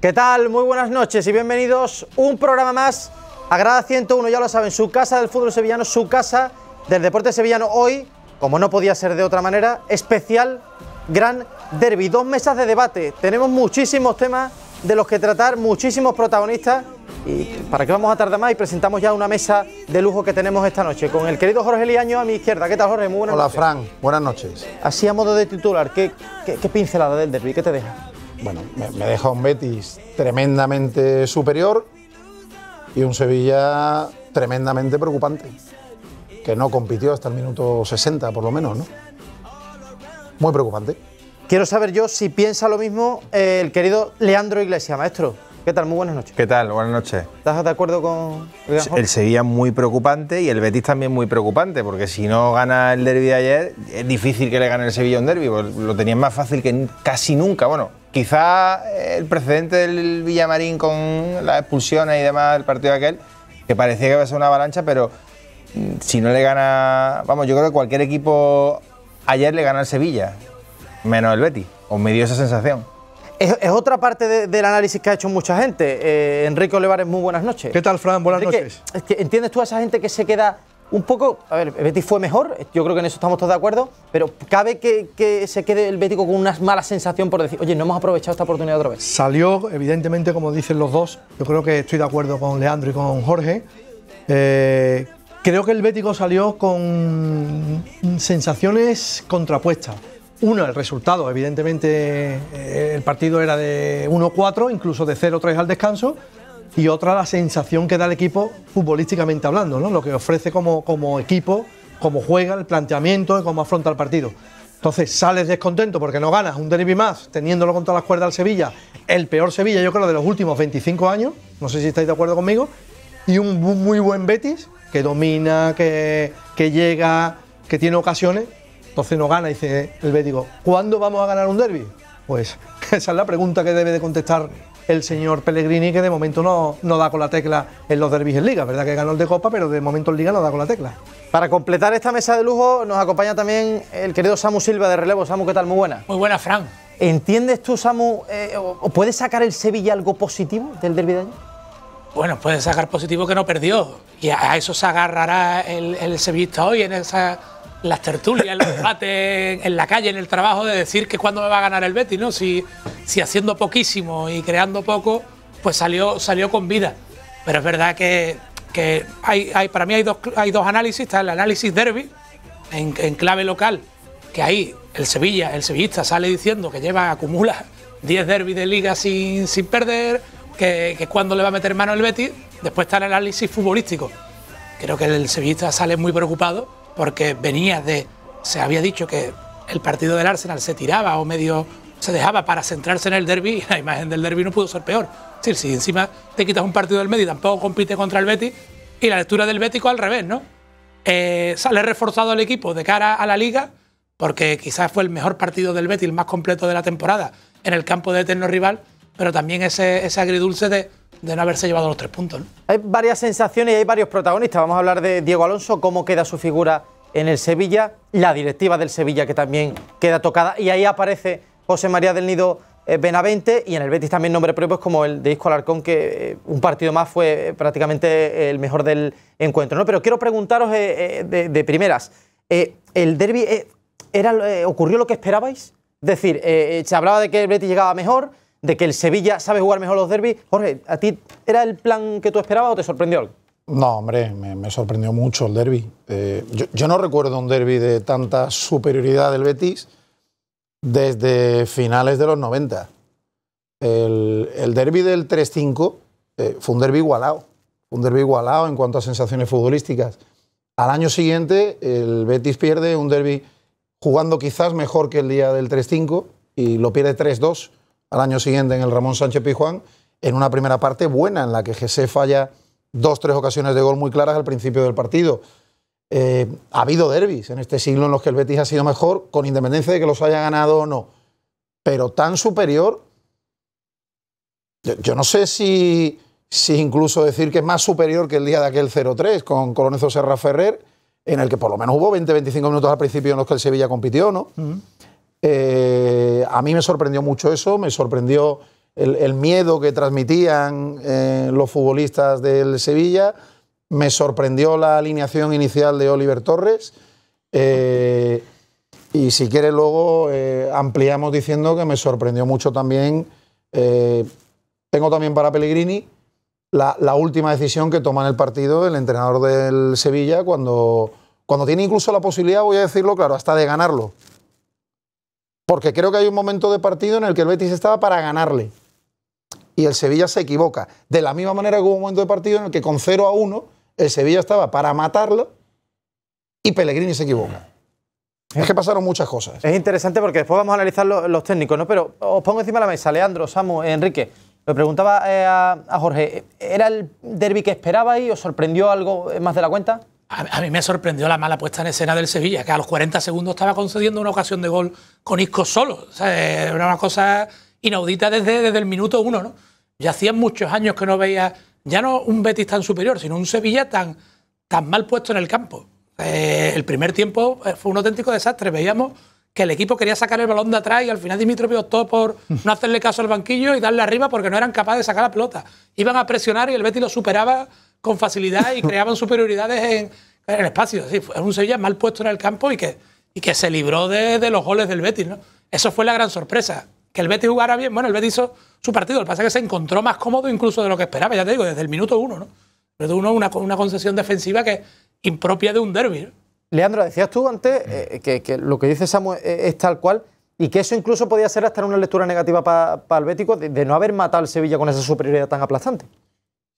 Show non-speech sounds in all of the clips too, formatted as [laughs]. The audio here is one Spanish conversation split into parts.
¿Qué tal? Muy buenas noches y bienvenidos un programa más a Grada 101, ya lo saben, su casa del fútbol sevillano, su casa del deporte sevillano hoy, como no podía ser de otra manera, especial gran derby, dos mesas de debate, tenemos muchísimos temas de los que tratar, muchísimos protagonistas y para qué vamos a tardar más y presentamos ya una mesa de lujo que tenemos esta noche con el querido Jorge Liaño a mi izquierda. ¿Qué tal Jorge? Muy buenas Hola, noches. Hola Fran, buenas noches. Así a modo de titular, ¿qué, qué, pincelada del derby? ¿Qué te deja? bueno, me, deja un Betis tremendamente superior y un Sevilla tremendamente preocupante, que no compitió hasta el minuto 60 por lo menos, ¿no? Muy preocupante. Quiero saber yo si piensa lo mismo eh, el querido Leandro Iglesias, maestro. ¿Qué tal? Muy buenas noches. ¿Qué tal? Buenas noches. ¿Estás de acuerdo con el, Sevilla muy preocupante y el Betis también muy preocupante, porque si no gana el derby de ayer, es difícil que le gane el Sevilla un derby, pues lo tenían más fácil que casi nunca. Bueno, Quizá eh, el precedente del Villamarín con las expulsiones y demás del partido aquel, que parecía que iba a ser una avalancha, pero mm, si no le gana. Vamos, yo creo que cualquier equipo ayer le gana al Sevilla, menos el Betis, o me dio esa sensación. Es, otra parte del análisis que ha hecho mucha gente. Eh, Enrique Olivares, muy buenas noches. ¿Qué tal, Fran? Buenas noches. ¿Entiendes tú a esa gente que se queda un poco, a ver, el Betis fue mejor, yo creo que en eso estamos todos de acuerdo, pero cabe que, se quede el Bético con una mala sensación por decir, oye, no hemos aprovechado esta oportunidad otra vez. Salió, evidentemente, como dicen los dos, yo creo que estoy de acuerdo con Leandro y con Jorge. Eh, creo que el Bético salió con sensaciones contrapuestas. Uno, el resultado, evidentemente, eh, el partido era de 1-4, incluso de 0-3 al descanso, y otra la sensación que da el equipo futbolísticamente hablando, ¿no? lo que ofrece como, como equipo, cómo juega, el planteamiento y cómo afronta el partido. Entonces sales descontento porque no ganas un derby más, teniéndolo contra las cuerdas al Sevilla, el peor Sevilla, yo creo, de los últimos 25 años, no sé si estáis de acuerdo conmigo, y un muy buen Betis que domina, que, llega, que tiene ocasiones, entonces no gana, dice el Betis ¿Cuándo vamos a ganar un derby? Pues [laughs] esa es la pregunta que debe de contestar el señor Pellegrini, que de momento no, no da con la tecla en los derbis en Liga. Verdad que ganó el de Copa, pero de momento en Liga no da con la tecla. Para completar esta mesa de lujo, nos acompaña también el querido Samu Silva de relevo. Samu, ¿qué tal? Muy buena. Muy buena, Fran. ¿Entiendes tú, Samu, eh, o puedes sacar el Sevilla algo positivo del derbi de Bueno, puede sacar positivo que no perdió. Y a eso se agarrará el, el sevillista hoy en esa las tertulias, los debates en la calle, en el trabajo, de decir que cuando me va a ganar el Betis, ¿no? Si si haciendo poquísimo y creando poco, pues salió, salió con vida. Pero es verdad que, que hay, hay, para mí hay dos, hay dos análisis, está el análisis derby en, en clave local, que ahí el Sevilla, el sevillista sale diciendo que lleva, acumula 10 derbis de liga sin, sin perder, que, que, cuando le va a meter mano el Betis, después está el análisis futbolístico. Creo que el sevillista sale muy preocupado porque venía de, se había dicho que el partido del Arsenal se tiraba o medio se dejaba para centrarse en el derby y la imagen del derby no pudo ser peor. decir, si encima te quitas un partido del medio y tampoco compite contra el Betis, y la lectura del Betis al revés, ¿no? Eh, sale reforzado el equipo de cara a la liga, porque quizás fue el mejor partido del Betis, el más completo de la temporada, en el campo de eterno rival, pero también ese, ese agridulce de, no haberse llevado los tres puntos. Hay varias sensaciones y hay varios protagonistas. Vamos a hablar de Diego Alonso, cómo queda su figura en el Sevilla, la directiva del Sevilla que también queda tocada, y ahí aparece José María del Nido eh, Benavente y en el Betis también nombre propio es como el de Isco Alarcón, que eh, un partido más fue eh, prácticamente el mejor del encuentro. ¿no? Pero quiero preguntaros de, primeras, ¿el derby era, ocurrió lo que esperabais? Es decir, se hablaba de que el Betis llegaba mejor, de que el Sevilla sabe jugar mejor los derbis. Jorge, ¿a ti era el plan que tú esperabas o te sorprendió algo? No, hombre, me, sorprendió mucho el derby. Yo, yo, no recuerdo un derby de tanta superioridad del Betis desde finales de los 90. El, el derby del 3-5 eh, fue un derby igualado, un derby igualado en cuanto a sensaciones futbolísticas. Al año siguiente, el Betis pierde un derby jugando quizás mejor que el día del 3-5 y lo pierde 3-2 al año siguiente en el Ramón Sánchez Pijuán, en una primera parte buena en la que José falla dos, tres ocasiones de gol muy claras al principio del partido. Eh, ha habido derbis en este siglo en los que el Betis ha sido mejor, con independencia de que los haya ganado o no. Pero tan superior, yo, no sé si, si, incluso decir que es más superior que el día de aquel 0-3 con Colonezo Serra Ferrer, en el que por lo menos hubo 20-25 minutos al principio en los que el Sevilla compitió, ¿no? Mm. Eh, a mí me sorprendió mucho eso, me sorprendió el, miedo que transmitían eh, los futbolistas del Sevilla me sorprendió la alineación inicial de Oliver Torres. Eh, y si quiere luego eh, ampliamos diciendo que me sorprendió mucho también, eh, tengo también para Pellegrini la, última decisión que toma en el partido el entrenador del Sevilla cuando, cuando tiene incluso la posibilidad, voy a decirlo claro, hasta de ganarlo. Porque creo que hay un momento de partido en el que el Betis estaba para ganarle. Y el Sevilla se equivoca. De la misma manera que hubo un momento de partido en el que con 0 a 1 el Sevilla estaba para matarlo y Pellegrini se equivoca. Es que pasaron muchas cosas. Es interesante porque después vamos a analizar los técnicos, ¿no? Pero os pongo encima de la mesa, Leandro, Samu, Enrique. Me preguntaba eh, a, Jorge, ¿era el derby que esperaba y os sorprendió algo más de la cuenta? A, mí me sorprendió la mala puesta en escena del Sevilla, que a los 40 segundos estaba concediendo una ocasión de gol con Isco solo. O sea, era una cosa inaudita desde, desde el minuto uno, ¿no? Ya hacían muchos años que no veía ya no un Betis tan superior, sino un Sevilla tan, mal puesto en el campo. Eh, el primer tiempo eh, fue un auténtico desastre. Veíamos que el equipo quería sacar el balón de atrás y al final Dimitrov optó por [laughs] no hacerle caso al banquillo y darle arriba porque no eran capaces de sacar la pelota. Iban a presionar y el Betis lo superaba con facilidad y [laughs] creaban superioridades en, el espacio. Sí, un Sevilla mal puesto en el campo y que, y que se libró de, los goles del Betis. Eso fue la gran sorpresa que el Betis jugara bien. Bueno, el Betis hizo su partido, lo que pasa es que se encontró más cómodo incluso de lo que esperaba, ya te digo, desde el minuto uno, ¿no? Desde uno una, concesión defensiva que impropia de un derby, Leandro, decías tú antes eh, que, lo que dice Samu es, tal cual y que eso incluso podía ser hasta una lectura negativa para el Bético de, no haber matado al Sevilla con esa superioridad tan aplastante.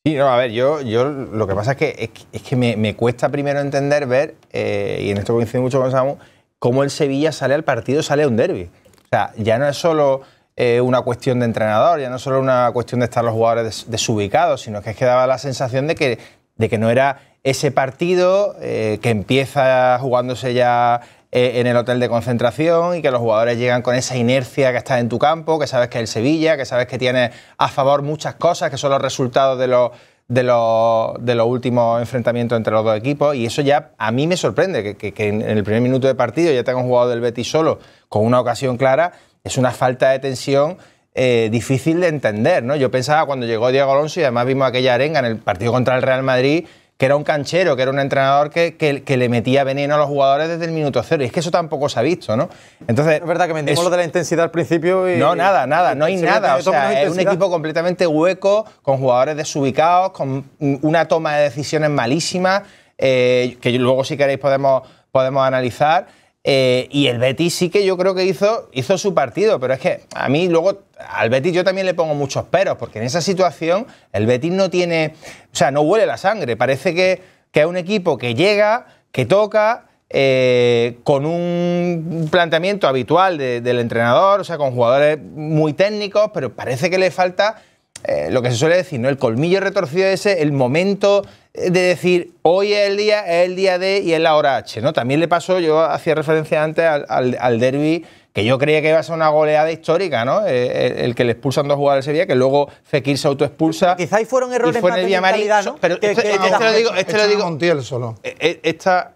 Sí, no, a ver, yo, yo lo que pasa es que, es, que me, cuesta primero entender, ver, eh, y en esto coincido mucho con Samu, cómo el Sevilla sale al partido, sale a un derby sea, ya no es solo eh, una cuestión de entrenador, ya no es solo una cuestión de estar los jugadores desubicados, sino que es que daba la sensación de que, de que no era ese partido eh, que empieza jugándose ya eh, en el hotel de concentración y que los jugadores llegan con esa inercia que está en tu campo, que sabes que es el Sevilla, que sabes que tiene a favor muchas cosas, que son los resultados de los de los, de últimos enfrentamientos entre los dos equipos y eso ya a mí me sorprende, que, en el primer minuto de partido ya tenga un jugador del Betis solo con una ocasión clara, es una falta de tensión eh, difícil de entender, Yo pensaba cuando llegó Diego Alonso y además vimos aquella arenga en el partido contra el Real Madrid que era un canchero, que era un entrenador que, le metía veneno a los jugadores desde el minuto cero. Y es que eso tampoco se ha visto, ¿no? Entonces. Es verdad que me lo de la intensidad al principio. Y, no, nada, nada, no hay nada. es un equipo completamente hueco, con jugadores desubicados, con una toma de decisiones malísima, eh, que luego, si queréis, podemos, podemos analizar. Eh, y el Betis sí que yo creo que hizo, hizo su partido, pero es que a mí luego, al Betis yo también le pongo muchos peros, porque en esa situación el Betis no tiene, o sea, no huele la sangre, parece que, que es un equipo que llega, que toca, eh, con un planteamiento habitual del entrenador, o sea, con jugadores muy técnicos, pero parece que le falta eh, lo que se suele decir, ¿no? El colmillo retorcido ese, el momento eh, de decir hoy es el día, es el día D y es la hora H, ¿no? También le pasó, yo hacía referencia antes al, al, derby que yo creía que iba a ser una goleada histórica, ¿no? Eh, el, que le expulsan dos jugadores ese día, que luego Fekir se autoexpulsa. Quizá fueron errores ¿no? Pero este, lo digo, Montiel solo. Esta,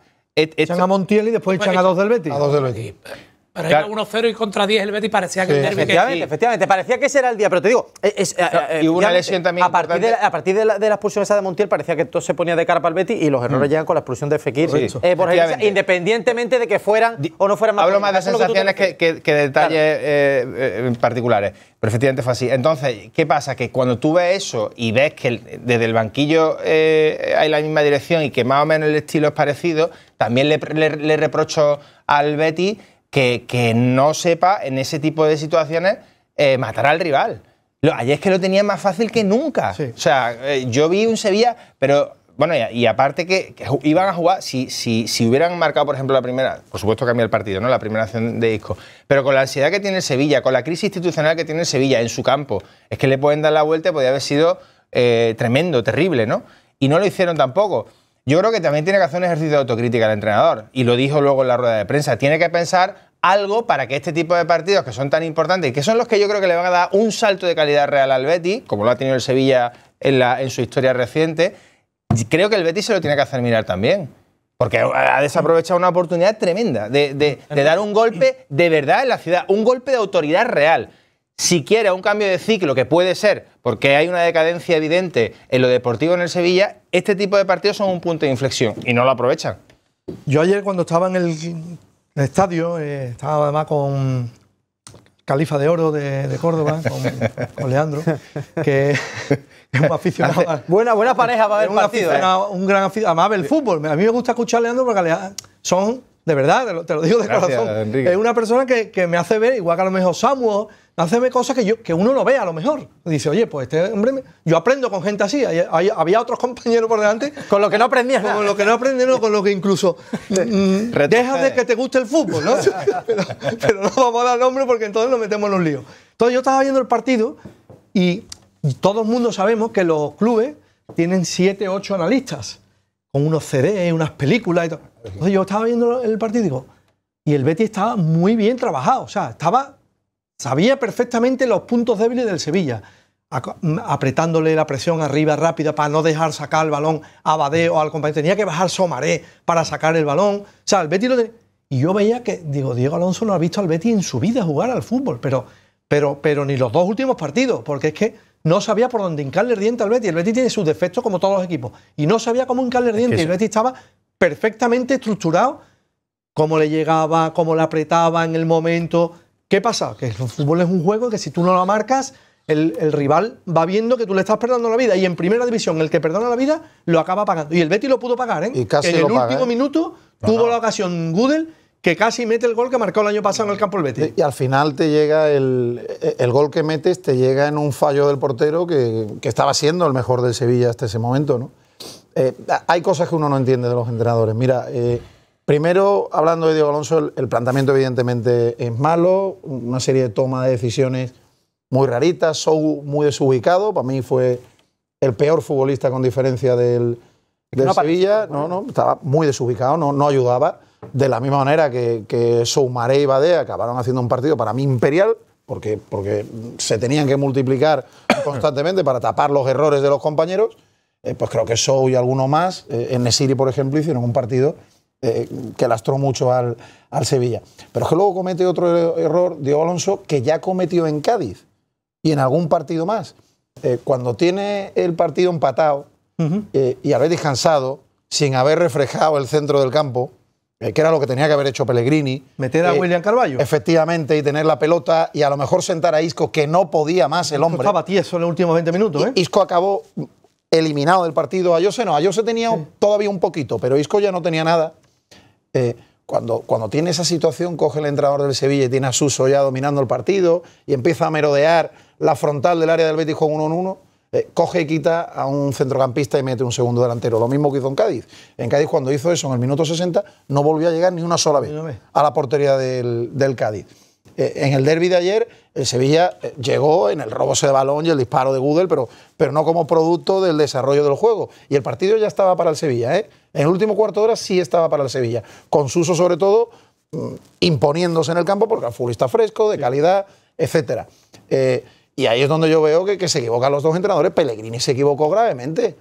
a Montiel y después echan a dos del Betis. A dos del Betis. Pero 1-0 y contra 10 el Betis parecía que el efectivamente, efectivamente, parecía que ese era el día, pero te digo, eh, eh, eh, una lesión también a partir, de, a partir de, la, expulsión esa de Montiel parecía que todo se ponía de cara para el Betis y los errores mm. llegan con la expulsión de Fekir, independientemente de que fueran o no fueran más Hablo más de sensaciones que, detalles particulares, pero efectivamente fue así. Entonces, ¿qué pasa? Que cuando tú ves eso y ves que desde el banquillo hay la misma dirección y que más o menos el estilo es parecido, también le, le reprocho al Betis que, no sepa en ese tipo de situaciones eh, matar al rival. Ayer es que lo tenía más fácil que nunca. O sea, eh, yo vi un Sevilla, pero bueno, y, aparte que, iban a jugar, si, si, si, hubieran marcado, por ejemplo, la primera, por supuesto cambia el partido, ¿no? La primera acción de disco. Pero con la ansiedad que tiene Sevilla, con la crisis institucional que tiene Sevilla en su campo, es que le pueden dar la vuelta y podría haber sido eh, tremendo, terrible, ¿no? Y no lo hicieron tampoco. Yo creo que también tiene que hacer un ejercicio de autocrítica el entrenador, y lo dijo luego en la rueda de prensa, tiene que pensar algo para que este tipo de partidos que son tan importantes y que son los que yo creo que le van a dar un salto de calidad real al Betis, como lo ha tenido el Sevilla en, la, en su historia reciente, creo que el Betis se lo tiene que hacer mirar también. Porque ha desaprovechado una oportunidad tremenda de, de dar un golpe de verdad en la ciudad, un golpe de autoridad real si quiere un cambio de ciclo, que puede ser, porque hay una decadencia evidente en lo deportivo en el Sevilla, este tipo de partidos son un punto de inflexión y no lo aprovechan. Yo ayer cuando estaba en el, estadio, eh, estaba además con Califa de Oro de, Córdoba, [laughs] con, Leandro, que [laughs] es un aficionado. buena, buena pareja para ver partido. ¿eh? Un gran aficionado. Además, el fútbol. A mí me gusta escuchar a Leandro porque son de verdad, te lo, digo de corazón. Es una persona que, me hace ver, igual que a lo mejor Samuel, hace cosas que, yo, que uno no ve a lo mejor. Dice, oye, pues este hombre, yo aprendo con gente así. había otros compañeros por delante. con lo que no aprendías. Con lo que no aprendieron, con lo que incluso. [laughs] Mm, deja de que te guste el fútbol, ¿no? [laughs] pero, no vamos a dar nombre porque entonces nos metemos en un lío. Entonces yo estaba viendo el partido y todo el mundo sabemos que los clubes tienen 7, 8 analistas con unos CDs, unas películas y todo yo estaba viendo el partido y el Betty estaba muy bien trabajado, o sea, estaba, sabía perfectamente los puntos débiles del Sevilla, mm, apretándole la presión arriba rápida para no dejar sacar el balón a Badeo o al compañero, tenía que bajar Somaré para sacar el balón, o sea, el Betis lo tenía... Y yo veía que, digo, Diego Alonso no ha visto al Betty en su vida jugar al fútbol, pero, pero, pero ni los dos últimos partidos, porque es que no sabía por dónde hincarle el diente al Betis. El Betis tiene sus defectos como todos los equipos. Y no sabía cómo hincarle el diente. y el Betis estaba perfectamente estructurado, cómo le llegaba, cómo le apretaba en el momento. ¿Qué pasa? Que el fútbol es un juego que si tú no lo marcas, el, rival va viendo que tú le estás perdiendo la vida. Y en primera división, el que perdona la vida lo acaba pagando. Y el Betty lo pudo pagar, ¿eh? en el último ¿eh? minuto tuvo la ocasión Gudel que casi mete el gol que marcó el año pasado en el campo el Betis. Y al final te llega el, gol que metes, te llega en un fallo del portero que, que, estaba siendo el mejor del Sevilla hasta ese momento, ¿no? Eh, hay cosas que uno no entiende de los entrenadores. Mira, eh, primero, hablando de Diego Alonso, el, planteamiento evidentemente es malo, una serie de tomas de decisiones muy raritas, Sou muy desubicado, para mí fue el peor futbolista con diferencia del, la Sevilla, no, no, estaba muy desubicado, no, ayudaba. De la misma manera que, que y Vade acabaron haciendo un partido para mí imperial, porque, porque se tenían que multiplicar [coughs] constantemente para tapar los errores de los compañeros. Eh, pues creo que Show y alguno más, en eh, Nesiri, por ejemplo, hicieron un partido eh, que lastró mucho al, Sevilla. Pero es que luego comete otro er-, error Diego Alonso que ya cometió en Cádiz y en algún partido más. cuando tiene el partido empatado y haber descansado, sin haber reflejado el centro del campo, que era lo que tenía que haber hecho Pellegrini. Meter a William Carballo. Efectivamente, y tener la pelota y a lo mejor sentar a Isco, que no podía más el hombre. Estaba tieso en los últimos 20 minutos. ¿eh? Isco acabó eliminado del partido. Ayose no, tenía todavía un poquito, pero Isco ya no tenía nada. Eh, cuando, cuando tiene esa situación, coge el entrenador del Sevilla y tiene a Suso ya dominando el partido y empieza a merodear la frontal del área del Betis con 1-1, eh, coge y quita a un centrocampista y mete un segundo delantero. Lo mismo que hizo en Cádiz. En Cádiz, cuando hizo eso en el minuto 60, no volvió a llegar ni una sola vez a la portería del, del Cádiz. Eh, en el derby de ayer, el Sevilla eh, llegó en el robo de balón y el disparo de Gudel, pero, pero no como producto del desarrollo del juego. Y el partido ya estaba para el Sevilla. ¿eh? En el último cuarto de hora sí estaba para el Sevilla. Con Suso, sobre todo, mm, imponiéndose en el campo porque el futbolista fresco, de calidad, etc. y ahí es donde yo veo que, se equivocan los dos entrenadores. Pellegrini se equivocó gravemente.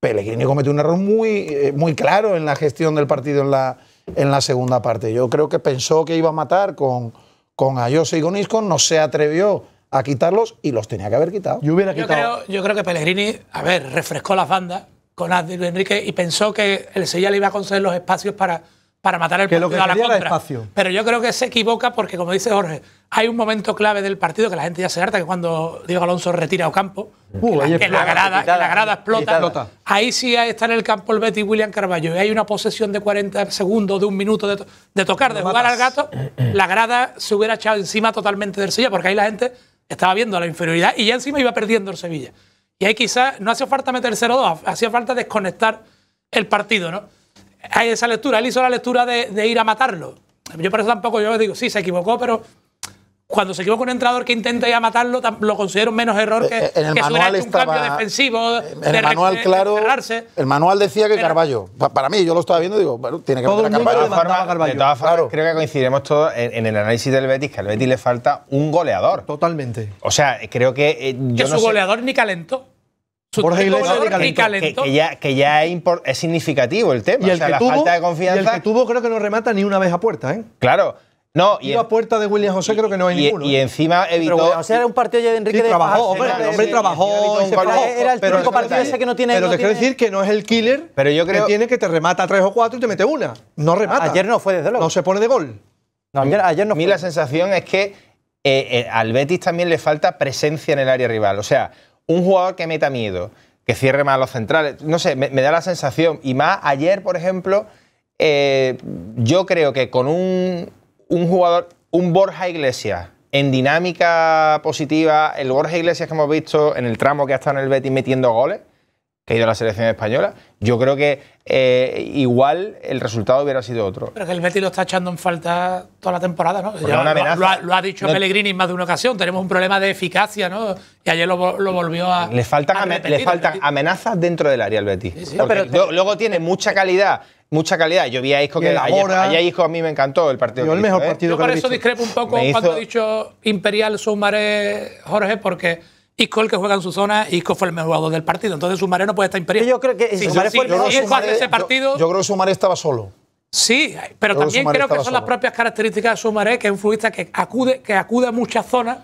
Pellegrini cometió un error muy, muy claro en la gestión del partido en la, en la segunda parte. Yo creo que pensó que iba a matar con, con Ayose y con no se atrevió a quitarlos y los tenía que haber quitado. Yo creo, que Pellegrini, a ver, refrescó las bandas con Adil Enrique y pensó que el Sevilla le iba a conceder los espacios para para matar el que partido a la contra. Pero yo creo que se equivoca porque, como dice Jorge, hay un momento clave del partido que la gente ya se harta, que cuando Diego Alonso retira a campo, uh, que, la, grada, explota. Ahí sí está en el campo el Betty William Carballo. Y hay una posesión de 40 segundos, de un minuto de, tocar, de jugar al gato. La grada se hubiera echado encima totalmente del Sevilla, porque ahí la gente estaba viendo la inferioridad y ya encima iba perdiendo el Sevilla. Y ahí quizás no hacía falta meter 0-2, hacía falta desconectar el partido, ¿no? hay esa lectura. Él hizo la lectura de, ir a matarlo. Yo por eso tampoco yo digo, sí, se equivocó, pero cuando se equivoca un entrenador que intenta ir a matarlo, lo considero menos error que, eh, eh, un cambio defensivo. el manual, claro. el manual decía que Carballo. Para mí, yo lo estaba viendo y digo, bueno, tiene que meter a Carballo. creo que coincidiremos todos en, el análisis del Betis, que al Betis le falta un goleador. Totalmente. O sea, creo que. Eh, yo que su goleador ni calentó. Por Iglesias que, ya, que ya es, significativo el tema. Y el la tuvo, falta de confianza. Y el que tuvo creo que no remata ni una vez a puerta, ¿eh? Claro. No, y, a puerta de William José creo que no hay y, ninguno. Y ¿eh? encima evitó. Pero, o sea, era un partido ya de Enrique sí, de trabajó, hombre, el hombre trabajó, era el único partido ese que no tiene. Pero te quiero decir que no es el killer. Pero yo creo que tiene que te remata tres o cuatro y te mete una. No remata. Ayer no fue desde luego. No se pone de gol. No, ayer, no. A mí la sensación es que eh, eh, al Betis también le falta presencia en el área rival. O sea, un jugador que meta miedo, que cierre más los centrales. No sé, me, da la sensación. Y más ayer, por ejemplo, eh, yo creo que con un, un jugador, un Borja Iglesias, en dinámica positiva, el Borja Iglesias que hemos visto en el tramo que ha estado en el Betis metiendo goles, que ha ido a la selección española, yo creo que eh, igual el resultado hubiera sido otro. Pero que el Betis lo está echando en falta toda la temporada, ¿no? lo, ha, dicho Pellegrini más de una ocasión. Tenemos un problema de eficacia, ¿no? Y ayer lo, volvió a. Le faltan, le faltan amenazas dentro del área al Betis. pero, luego tiene mucha calidad. Mucha calidad. Yo vi a Isco que ayer, a Isco a mí me encantó el partido. Yo el mejor ¿eh? partido por eso discrepo un poco cuando ha dicho Imperial Sumaré Jorge, porque Isco el que juega en su zona, Isco fue el mejor jugador del partido. Entonces Sumaré no puede estar imperio. Yo creo que Sumaré partido, yo, creo que estaba solo. Sí, pero también creo que, son las propias características de Sumaré, que es un futbolista que acude, que acude a muchas zonas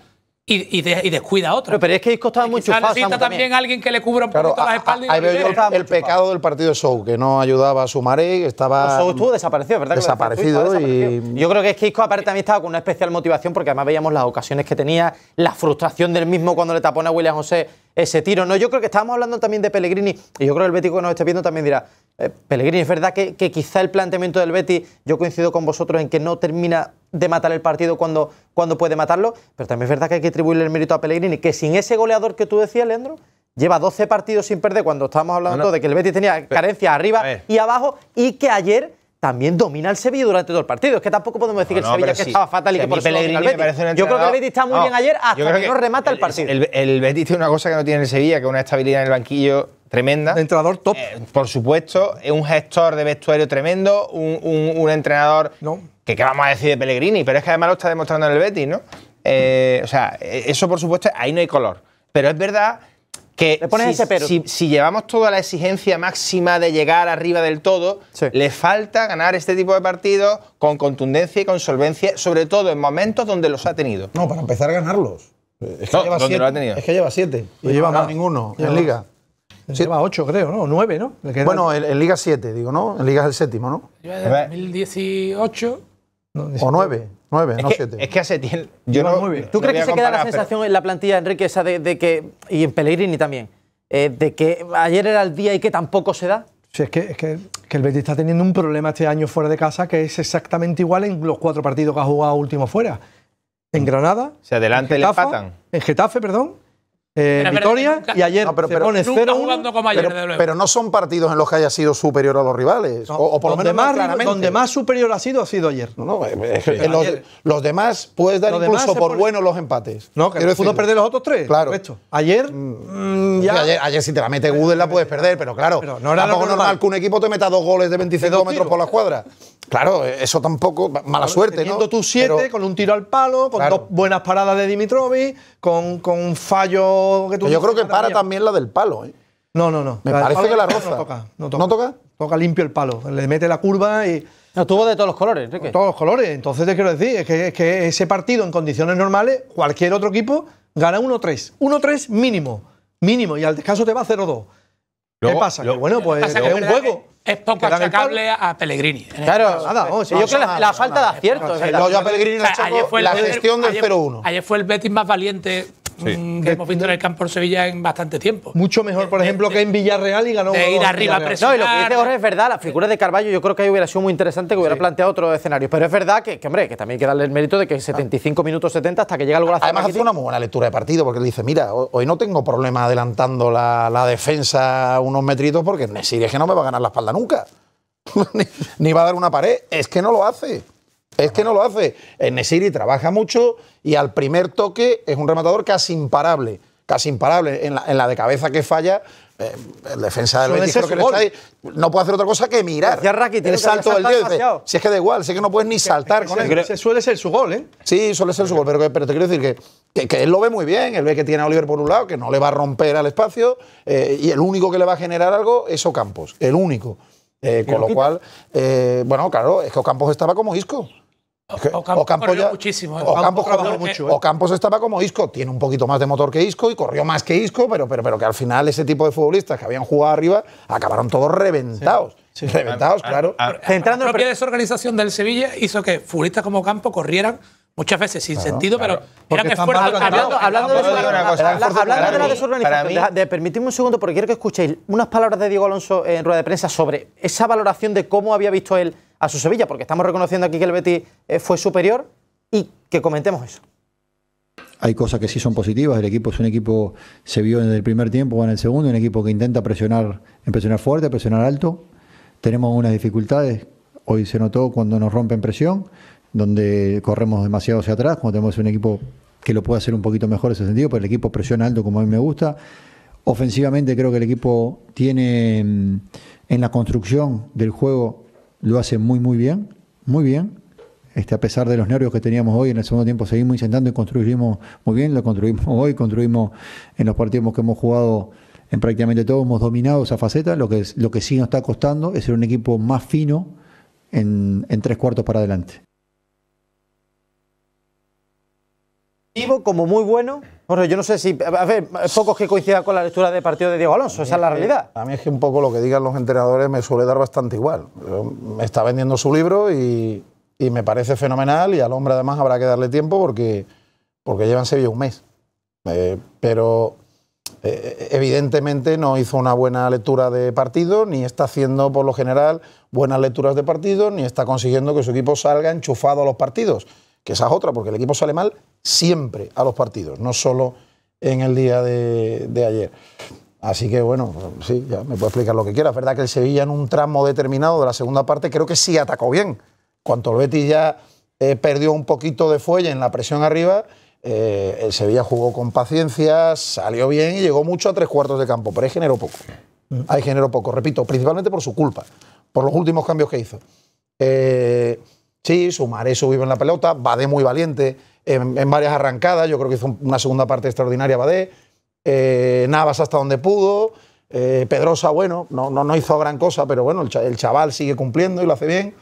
y, descuida a otro. Pero, es que Isco estaba mucho chufado. necesita también alguien que le cubra un poquito las espaldas. el, pecado del partido de Sou, que no ayudaba a sumar y eh, estaba... Sou estuvo desaparecido, ¿verdad? Desaparecido, y... Yo creo que es que Isco aparte también estaba con una especial motivación porque además veíamos las ocasiones que tenía, la frustración del mismo cuando le tapó a William José ese tiro. No, yo creo que estábamos hablando también de Pellegrini y yo creo que el Bético que nos esté viendo también dirá eh, Pellegrini, es verdad que, quizá el planteamiento del Betty, yo coincido con vosotros en que no termina de matar el partido cuando, cuando puede matarlo, pero también es verdad que hay que atribuirle el mérito a Pellegrini, que sin ese goleador que tú decías, Leandro, lleva 12 partidos sin perder cuando estábamos hablando de que el Betis tenía carencia arriba y abajo y que ayer también domina el Sevilla durante todo el partido. Es que tampoco podemos decir que el Sevilla que estaba fatal y que, por Pellegrini Yo creo que el Betis está muy bien ayer hasta que, no remata el, partido. El, Betis tiene una cosa que no tiene el Sevilla, que es una estabilidad en el banquillo tremenda. Un entrenador top. Eh, por supuesto, es un gestor de vestuario tremendo, un, entrenador que qué vamos a decir de Pellegrini, pero es que además lo está demostrando en el Betis, ¿no? Eh, o sea, e-, eso por supuesto, ahí no hay color. Pero es verdad que si, Si, llevamos toda la exigencia máxima de llegar arriba del todo, le falta ganar este tipo de partidos con contundencia y con solvencia, sobre todo en momentos donde los ha tenido. No, para empezar a ganarlos. Es que, lleva, siete, Es que lleva siete. no lleva más ninguno en Liga. Lleva ocho, creo, ¿no? nueve, ¿no? Bueno, en, Liga siete, digo, ¿no? En Liga es el séptimo, ¿no? Lleva 2018. o nueve. 9, no 7 Es que hace tiempo. Yo no, ¿Tú crees que se queda la sensación en la plantilla, Enrique, esa de, que. Y en Pellegrini también. Eh, de que ayer era el día y que tampoco se da? Sí, es que, es que, que, el Betis está teniendo un problema este año fuera de casa que es exactamente igual en los cuatro partidos que ha jugado último fuera. En Granada. Se adelante en Getafe, le En Getafe, perdón. Eh, victoria y ayer pero, pero, no son partidos en los que haya sido superior a los rivales. o, por lo menos Donde más superior ha sido, ha sido ayer. Eh, eh, los, demás puedes dar incluso por buenos los empates. No, que pudo perder los otros tres. Claro. Mm. Mm, ayer, ayer, si te la mete Gudel la puedes perder, pero claro, no era tampoco normal. que un equipo te meta dos goles de 25 metros por la cuadra. Claro, eso tampoco, mala suerte, ¿no? tú siete, con un tiro al palo, con dos buenas paradas de Dimitrovic, con un fallo yo creo que para también la del palo, ¿eh? No, no, no. Me parece que la roza. No toca, no toca. limpio el palo. Le mete la curva y. No, tuvo de todos los colores, Enrique. Todos los colores. Entonces te quiero decir, es que, ese partido en condiciones normales, cualquier otro equipo gana 1-3. 1-3 mínimo. Mínimo. Y al descanso te va 0-2. ¿Qué pasa? bueno, pues es un juego. Es poco a Pellegrini. ¿eh? Claro, nada, la, falta de acierto. Pellegrini gestión del 0-1. ayer fue el Betis más valiente Mm, que hemos visto en el campo por Sevilla en bastante tiempo. Mucho mejor, por eh, ejemplo, eh, que en Villarreal y ganó. De ir arriba a presionar. No, y lo que dice Jorge es verdad, la figura de Carballo yo creo que ahí hubiera sido muy interesante que hubiera planteado otro escenario Pero es verdad que, hombre, que también hay que darle el mérito de que 75 minutos 70 hasta que llega el golazo. Además hace una muy buena lectura de partido porque le dice, mira, hoy no tengo problema adelantando la, defensa unos metritos porque es que no me va a ganar la espalda nunca. [laughs] ni va a dar una pared. Es que no lo hace. Es que no lo hace. En eh, Nesiri trabaja mucho y al primer toque es un rematador casi imparable. Casi imparable. En la, de cabeza que falla, eh, el defensa del que está no puede hacer otra cosa que mirar. Ya el salto del 10. Si es que da igual, si es que no puedes ni [laughs] saltar con él. suele ser su gol, ¿eh? Sí, suele ser su gol, pero, te quiero decir que, él lo ve muy bien, él ve que tiene a Oliver por un lado, que no le va a romper al espacio, eh, y el único que le va a generar algo es Ocampos, el único. con lo, cual, bueno, claro, es que Ocampos estaba como disco. O Campos muchísimo. ¿eh? mucho, ¿eh? estaba como Isco, tiene un poquito más de motor que Isco y corrió más que Isco, pero, pero, pero que al final ese tipo de futbolistas que habían jugado arriba acabaron todos reventados. Reventados, claro. la propia desorganización del Sevilla hizo que futbolistas como Campos corrieran muchas veces sin sentido, pero Hablando, de, la desorganización, permitidme un segundo porque quiero que escuchéis unas palabras de Diego Alonso en rueda de prensa sobre esa valoración de cómo había visto él a su Sevilla, porque estamos reconociendo aquí que el Betis eh, fue superior y que comentemos eso. Hay cosas que sí son positivas, el equipo es un equipo, se vio en el primer tiempo o en el segundo, un equipo que intenta presionar, presionar fuerte, presionar alto. Tenemos unas dificultades, hoy se notó cuando nos rompen presión, donde corremos demasiado hacia atrás, cuando tenemos un equipo que lo puede hacer un poquito mejor en ese sentido, pero el equipo presiona alto como a mí me gusta. Ofensivamente creo que el equipo tiene mm, en la construcción del juego lo hace muy, muy bien, muy bien. Este, a pesar de los nervios que teníamos hoy, en el segundo tiempo seguimos intentando y construimos muy bien, lo construimos [laughs] hoy, construimos en los partidos que hemos jugado en prácticamente todos, hemos dominado esa faceta, lo que, lo que sí nos está costando es ser un equipo más fino en, en tres cuartos para adelante. Como muy bueno, bueno, yo no sé si. A ver, pocos que coincida con la lectura de partido de Diego Alonso, esa es la realidad. A mí es que un poco lo que digan los entrenadores me suele dar bastante igual. Me está vendiendo su libro y, y me parece fenomenal y al hombre además habrá que darle tiempo porque, porque lleva Sevilla un mes. Eh, pero eh, evidentemente no hizo una buena lectura de partido, ni está haciendo por lo general buenas lecturas de partido, ni está consiguiendo que su equipo salga enchufado a los partidos, que esa es otra, porque el equipo sale mal siempre a los partidos, no solo en el día de, ayer. Así que bueno, sí, ya me puedo explicar lo que quiera. Es verdad que el Sevilla en un tramo determinado de la segunda parte creo que sí atacó bien. Cuanto el Betis ya eh, perdió un poquito de fuelle en la presión arriba, eh, el Sevilla jugó con paciencia, salió bien y llegó mucho a tres cuartos de campo, pero ahí generó poco. Mm. Ahí generó poco, repito, principalmente por su culpa, por los últimos cambios que hizo. Eh, sí, Sumaré vive en la pelota, ...va de muy valiente, en, varias arrancadas. Yo creo que hizo una segunda parte extraordinaria Badé. Eh, Navas hasta donde pudo. Eh, Pedrosa, bueno, no, no, hizo gran cosa, pero bueno, el, chaval sigue cumpliendo y lo hace bien.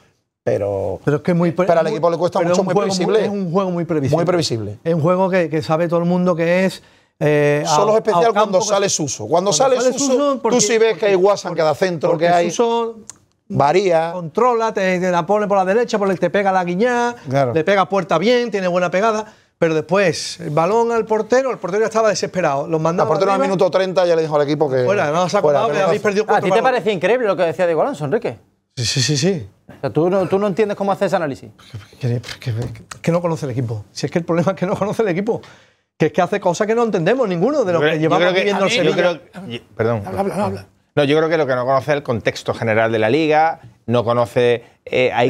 Pero, pero es que muy para al equipo le cuesta mucho, es un juego muy previsible. Muy previsible. Es un juego que, sabe todo el mundo que es. Eh, Solo es especial cuando sale Suso. Cuando, sale, Suso, tú sí ves que hay WhatsApp que da centro, que hay varía. Controla, te, la pone por la derecha, por el, te pega la guiñá le pega puerta bien, tiene buena pegada. Pero después, el balón al portero, el portero ya estaba desesperado. Los mandaba. El ah, portero al minuto 30 ya le dijo al equipo que. Fuera, no habéis perdido ¿A ti te parece increíble lo que decía de Alonso, Enrique? Sí, sí, sí. sí. O sea, ¿tú, no, tú no entiendes cómo hace ese análisis. Que, que, no conoce el equipo. Si es que el problema es que no conoce el equipo que es que hace cosas que no entendemos ninguno de lo que llevamos viviendo Sevilla. perdón. Habla, habla, habla. No, yo creo que lo que no conoce es el contexto general de la liga, no conoce. Eh, hay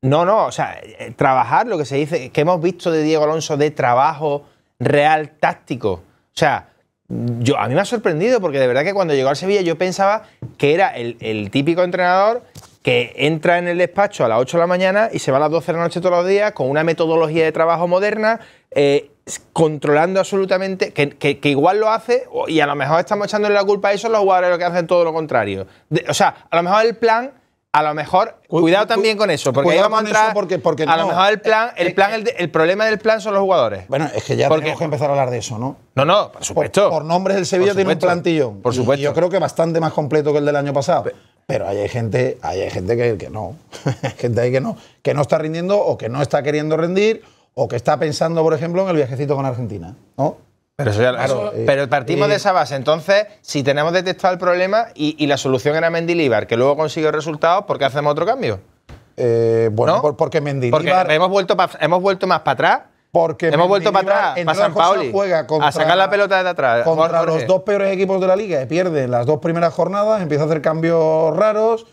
No, no, o sea, eh, trabajar lo que se dice, que hemos visto de Diego Alonso de trabajo real, táctico. O sea, yo, a mí me ha sorprendido porque de verdad que cuando llegó al Sevilla yo pensaba que era el, típico entrenador que entra en el despacho a las 8 de la mañana y se va a las 12 de la noche todos los días con una metodología de trabajo moderna, eh, controlando absolutamente, que, igual lo hace y a lo mejor estamos echándole la culpa a eso los jugadores lo que hacen todo lo contrario. o sea, a lo mejor el plan, a lo mejor, cuidado también con eso, porque vamos a porque, a lo mejor el plan, el, eh, plan eh, el, problema del plan son los jugadores. Bueno, es que ya porque, tenemos que empezar a hablar de eso, ¿no? No, no, por supuesto. Por, nombres del Sevilla tiene un plantillón. Por supuesto. yo creo que bastante más completo que el del año pasado. Pero hay gente, hay gente que, que no, [laughs] gente ahí que no, que no está rindiendo o que no está queriendo rendir o que está pensando, por ejemplo, en el viajecito con Argentina, ¿no? Pero, eso ya, eh, partimos de esa base. Entonces, si tenemos detectado el problema y, la solución era Mendilibar, que luego consigue resultados, ¿por qué hacemos otro cambio? Eh, bueno, porque Mendilibar. Porque hemos vuelto, hemos vuelto más para atrás. Porque hemos vuelto para atrás. En San Paoli, juega contra, a sacar la pelota de atrás. Contra los dos peores equipos de la liga. Eh, pierde las dos primeras jornadas, empieza a hacer cambios raros,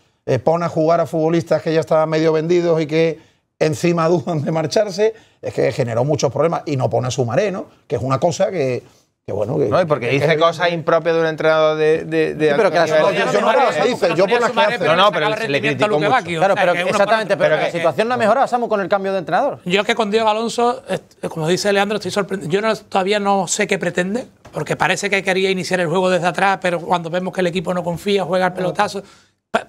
pone a jugar a futbolistas que ya estaban medio vendidos y que encima dudan [laughs] de marcharse, es que generó muchos problemas y no pone a su maré, Que es una cosa que, bueno, no, y porque dice cosas impropias de un entrenador de. pero que las yo no lo yo por las que No, no, pero le critico mucho. exactamente, pero, la situación no ha mejorado, Samu, con el cambio de entrenador. Yo es que con Diego Alonso, eh, como dice Leandro, estoy sorprendido. Yo todavía no sé qué pretende, porque parece que quería iniciar el juego desde atrás, pero cuando vemos que el equipo no confía, juega al pelotazo.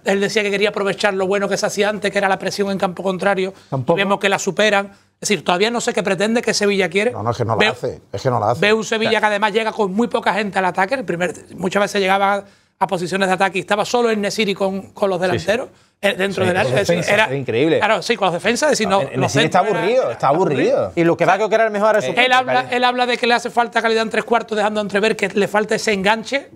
Él decía que quería aprovechar lo bueno que se hacía antes, que era la presión en campo contrario. ¿Tampoco? Vemos que la superan. Es decir, todavía no sé qué pretende que Sevilla quiere. No, no, es que no la hace. Es que no la hace. Ve un Sevilla que además llega con muy poca gente al ataque. El primer, muchas veces llegaba a, posiciones de ataque y estaba solo en Nesiri con, con los delanteros. Eh, dentro del área. era, increíble. Claro, sí, con los defensas. Decir, no, ah, el, está aburrido, está aburrido. Y lo que da que era el mejor su Él, él habla, de que le hace falta calidad en tres cuartos, dejando entrever que le falta ese enganche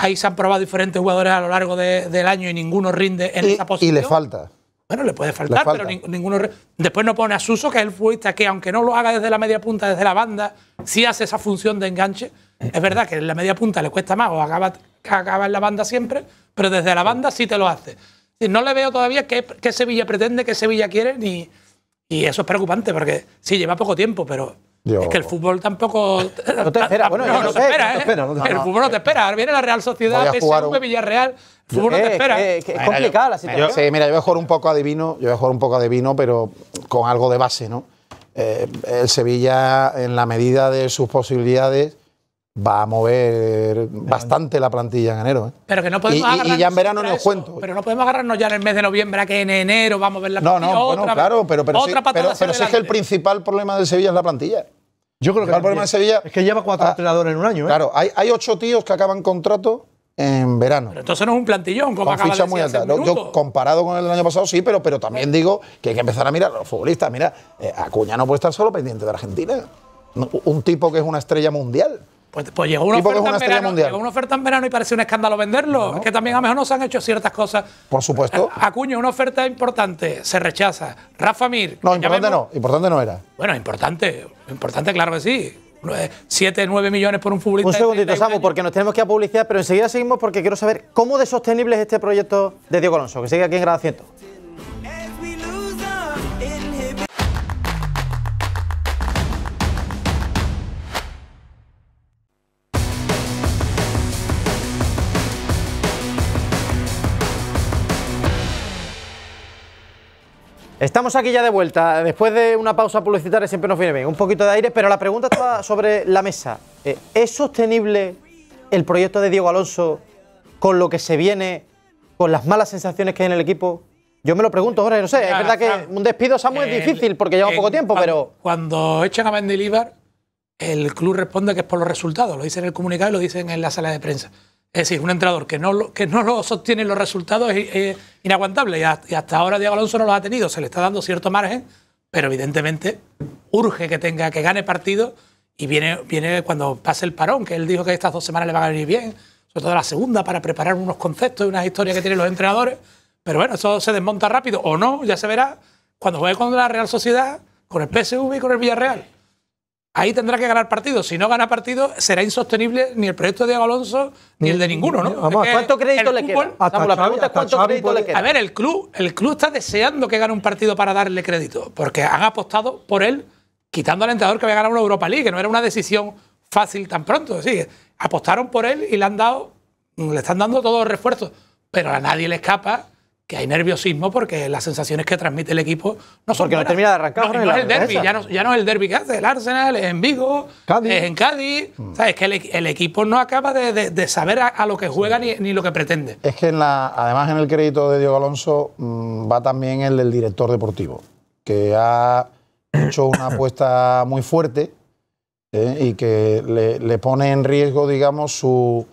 ahí se han probado diferentes jugadores a lo largo del año y ninguno rinde en esa posición. Y le falta. Bueno, le puede faltar, pero ninguno. Después no pone a Suso, que es el futbolista que, aunque no lo haga desde la media punta, desde la banda, sí hace esa función de enganche. Es verdad que en la media punta le cuesta más o acaba, en la banda siempre, pero desde la banda sí te lo hace. No le veo todavía qué, Sevilla pretende, qué Sevilla quiere, ni, y eso es preocupante, porque sí, lleva poco tiempo, pero es que el fútbol tampoco. No te [laughs] espera, bueno, no, no, te espera, ¿eh? El fútbol no te espera. Ahora ¿eh? viene la Real Sociedad, PSV, un... Villarreal. El fútbol no te eh, espera. Es, complicada la situación. sí, mira, yo voy a jugar un poco adivino, yo voy a jugar un poco adivino, pero con algo de base, ¿no? el Sevilla, en la medida de sus posibilidades, va a mover bastante la plantilla en enero. ¿eh? Pero que no podemos y, ya en verano no os cuento. Pero no podemos agarrarnos ya en el mes de noviembre a que en enero vamos a ver la plantilla. No, no, bueno, claro, pero, pero, pero, es que el principal problema de Sevilla es la plantilla. Yo creo que el problema de Sevilla. Es que lleva cuatro ah, entrenadores en un año. ¿eh? Claro, hay, hay ocho tíos que acaban contrato en verano. Pero entonces no es un plantillón, como acaba de muy comparado con el año pasado, sí, pero, pero también digo que hay que empezar a mirar los futbolistas. Mira, eh, Acuña no puede estar solo pendiente de Argentina. Un tipo que es una estrella mundial. Pues, pues llegó, una oferta en verano, y parece un escándalo venderlo. Es que también a lo mejor no se han hecho ciertas cosas. Por supuesto. Eh, Acuño, una oferta importante, se rechaza. Rafa Mir. No, importante no, importante no era. Bueno, importante, importante, claro que sí. 7, eh, 9 millones por un futbolista. Un segundito, Samu, porque nos tenemos que ir a publicidad, pero enseguida seguimos porque quiero saber cómo de sostenible es este proyecto de Diego Alonso, que sigue aquí en grado 100. Estamos aquí ya de vuelta. Después de una pausa publicitaria siempre nos viene bien. Un poquito de aire, pero la pregunta estaba sobre la mesa. Eh, ¿Es sostenible el proyecto de Diego Alonso con lo que se viene, con las malas sensaciones que hay en el equipo? Yo me lo pregunto Jorge, no sé. es verdad que un despido, Samuel es difícil porque lleva poco tiempo, pero. Cuando echan a Mendilibar, el club responde que es por los resultados. Lo dicen en el comunicado y lo dicen en la sala de prensa. Es decir, un entrenador que no, que no lo sostiene los resultados es, inaguantable y hasta ahora Diego Alonso no los ha tenido, se le está dando cierto margen, pero evidentemente urge que tenga, que gane partido y viene, viene cuando pase el parón, que él dijo que estas dos semanas le van a venir bien, sobre todo la segunda para preparar unos conceptos y unas historias que tienen los entrenadores, pero bueno, eso se desmonta rápido o no, ya se verá cuando juegue con la Real Sociedad, con el PSV y con el Villarreal ahí tendrá que ganar partido. Si no gana partido, será insostenible ni el proyecto de Diego Alonso ni, el de ninguno, ¿no? ¿cuánto crédito le queda? le queda. A ver, el club, el club está deseando que gane un partido para darle crédito, porque han apostado por él, quitando al entrenador que había ganado una Europa League, que no era una decisión fácil tan pronto. Sí, apostaron por él y le han dado, le están dando todos los refuerzos, pero a nadie le escapa que hay nerviosismo porque las sensaciones que transmite el equipo no son Porque no termina de arrancar. No, es el derby, ya no, es el derby que hace, el Arsenal es en Vigo, es en Cádiz. Mm. Es ¿Sabes? Que el, equipo no acaba de, saber a, lo que juega ni, lo que pretende. Es que además en el crédito de Diego Alonso mm, va también el del director deportivo, que ha hecho una [coughs] apuesta muy fuerte eh, y que le pone en riesgo, digamos, su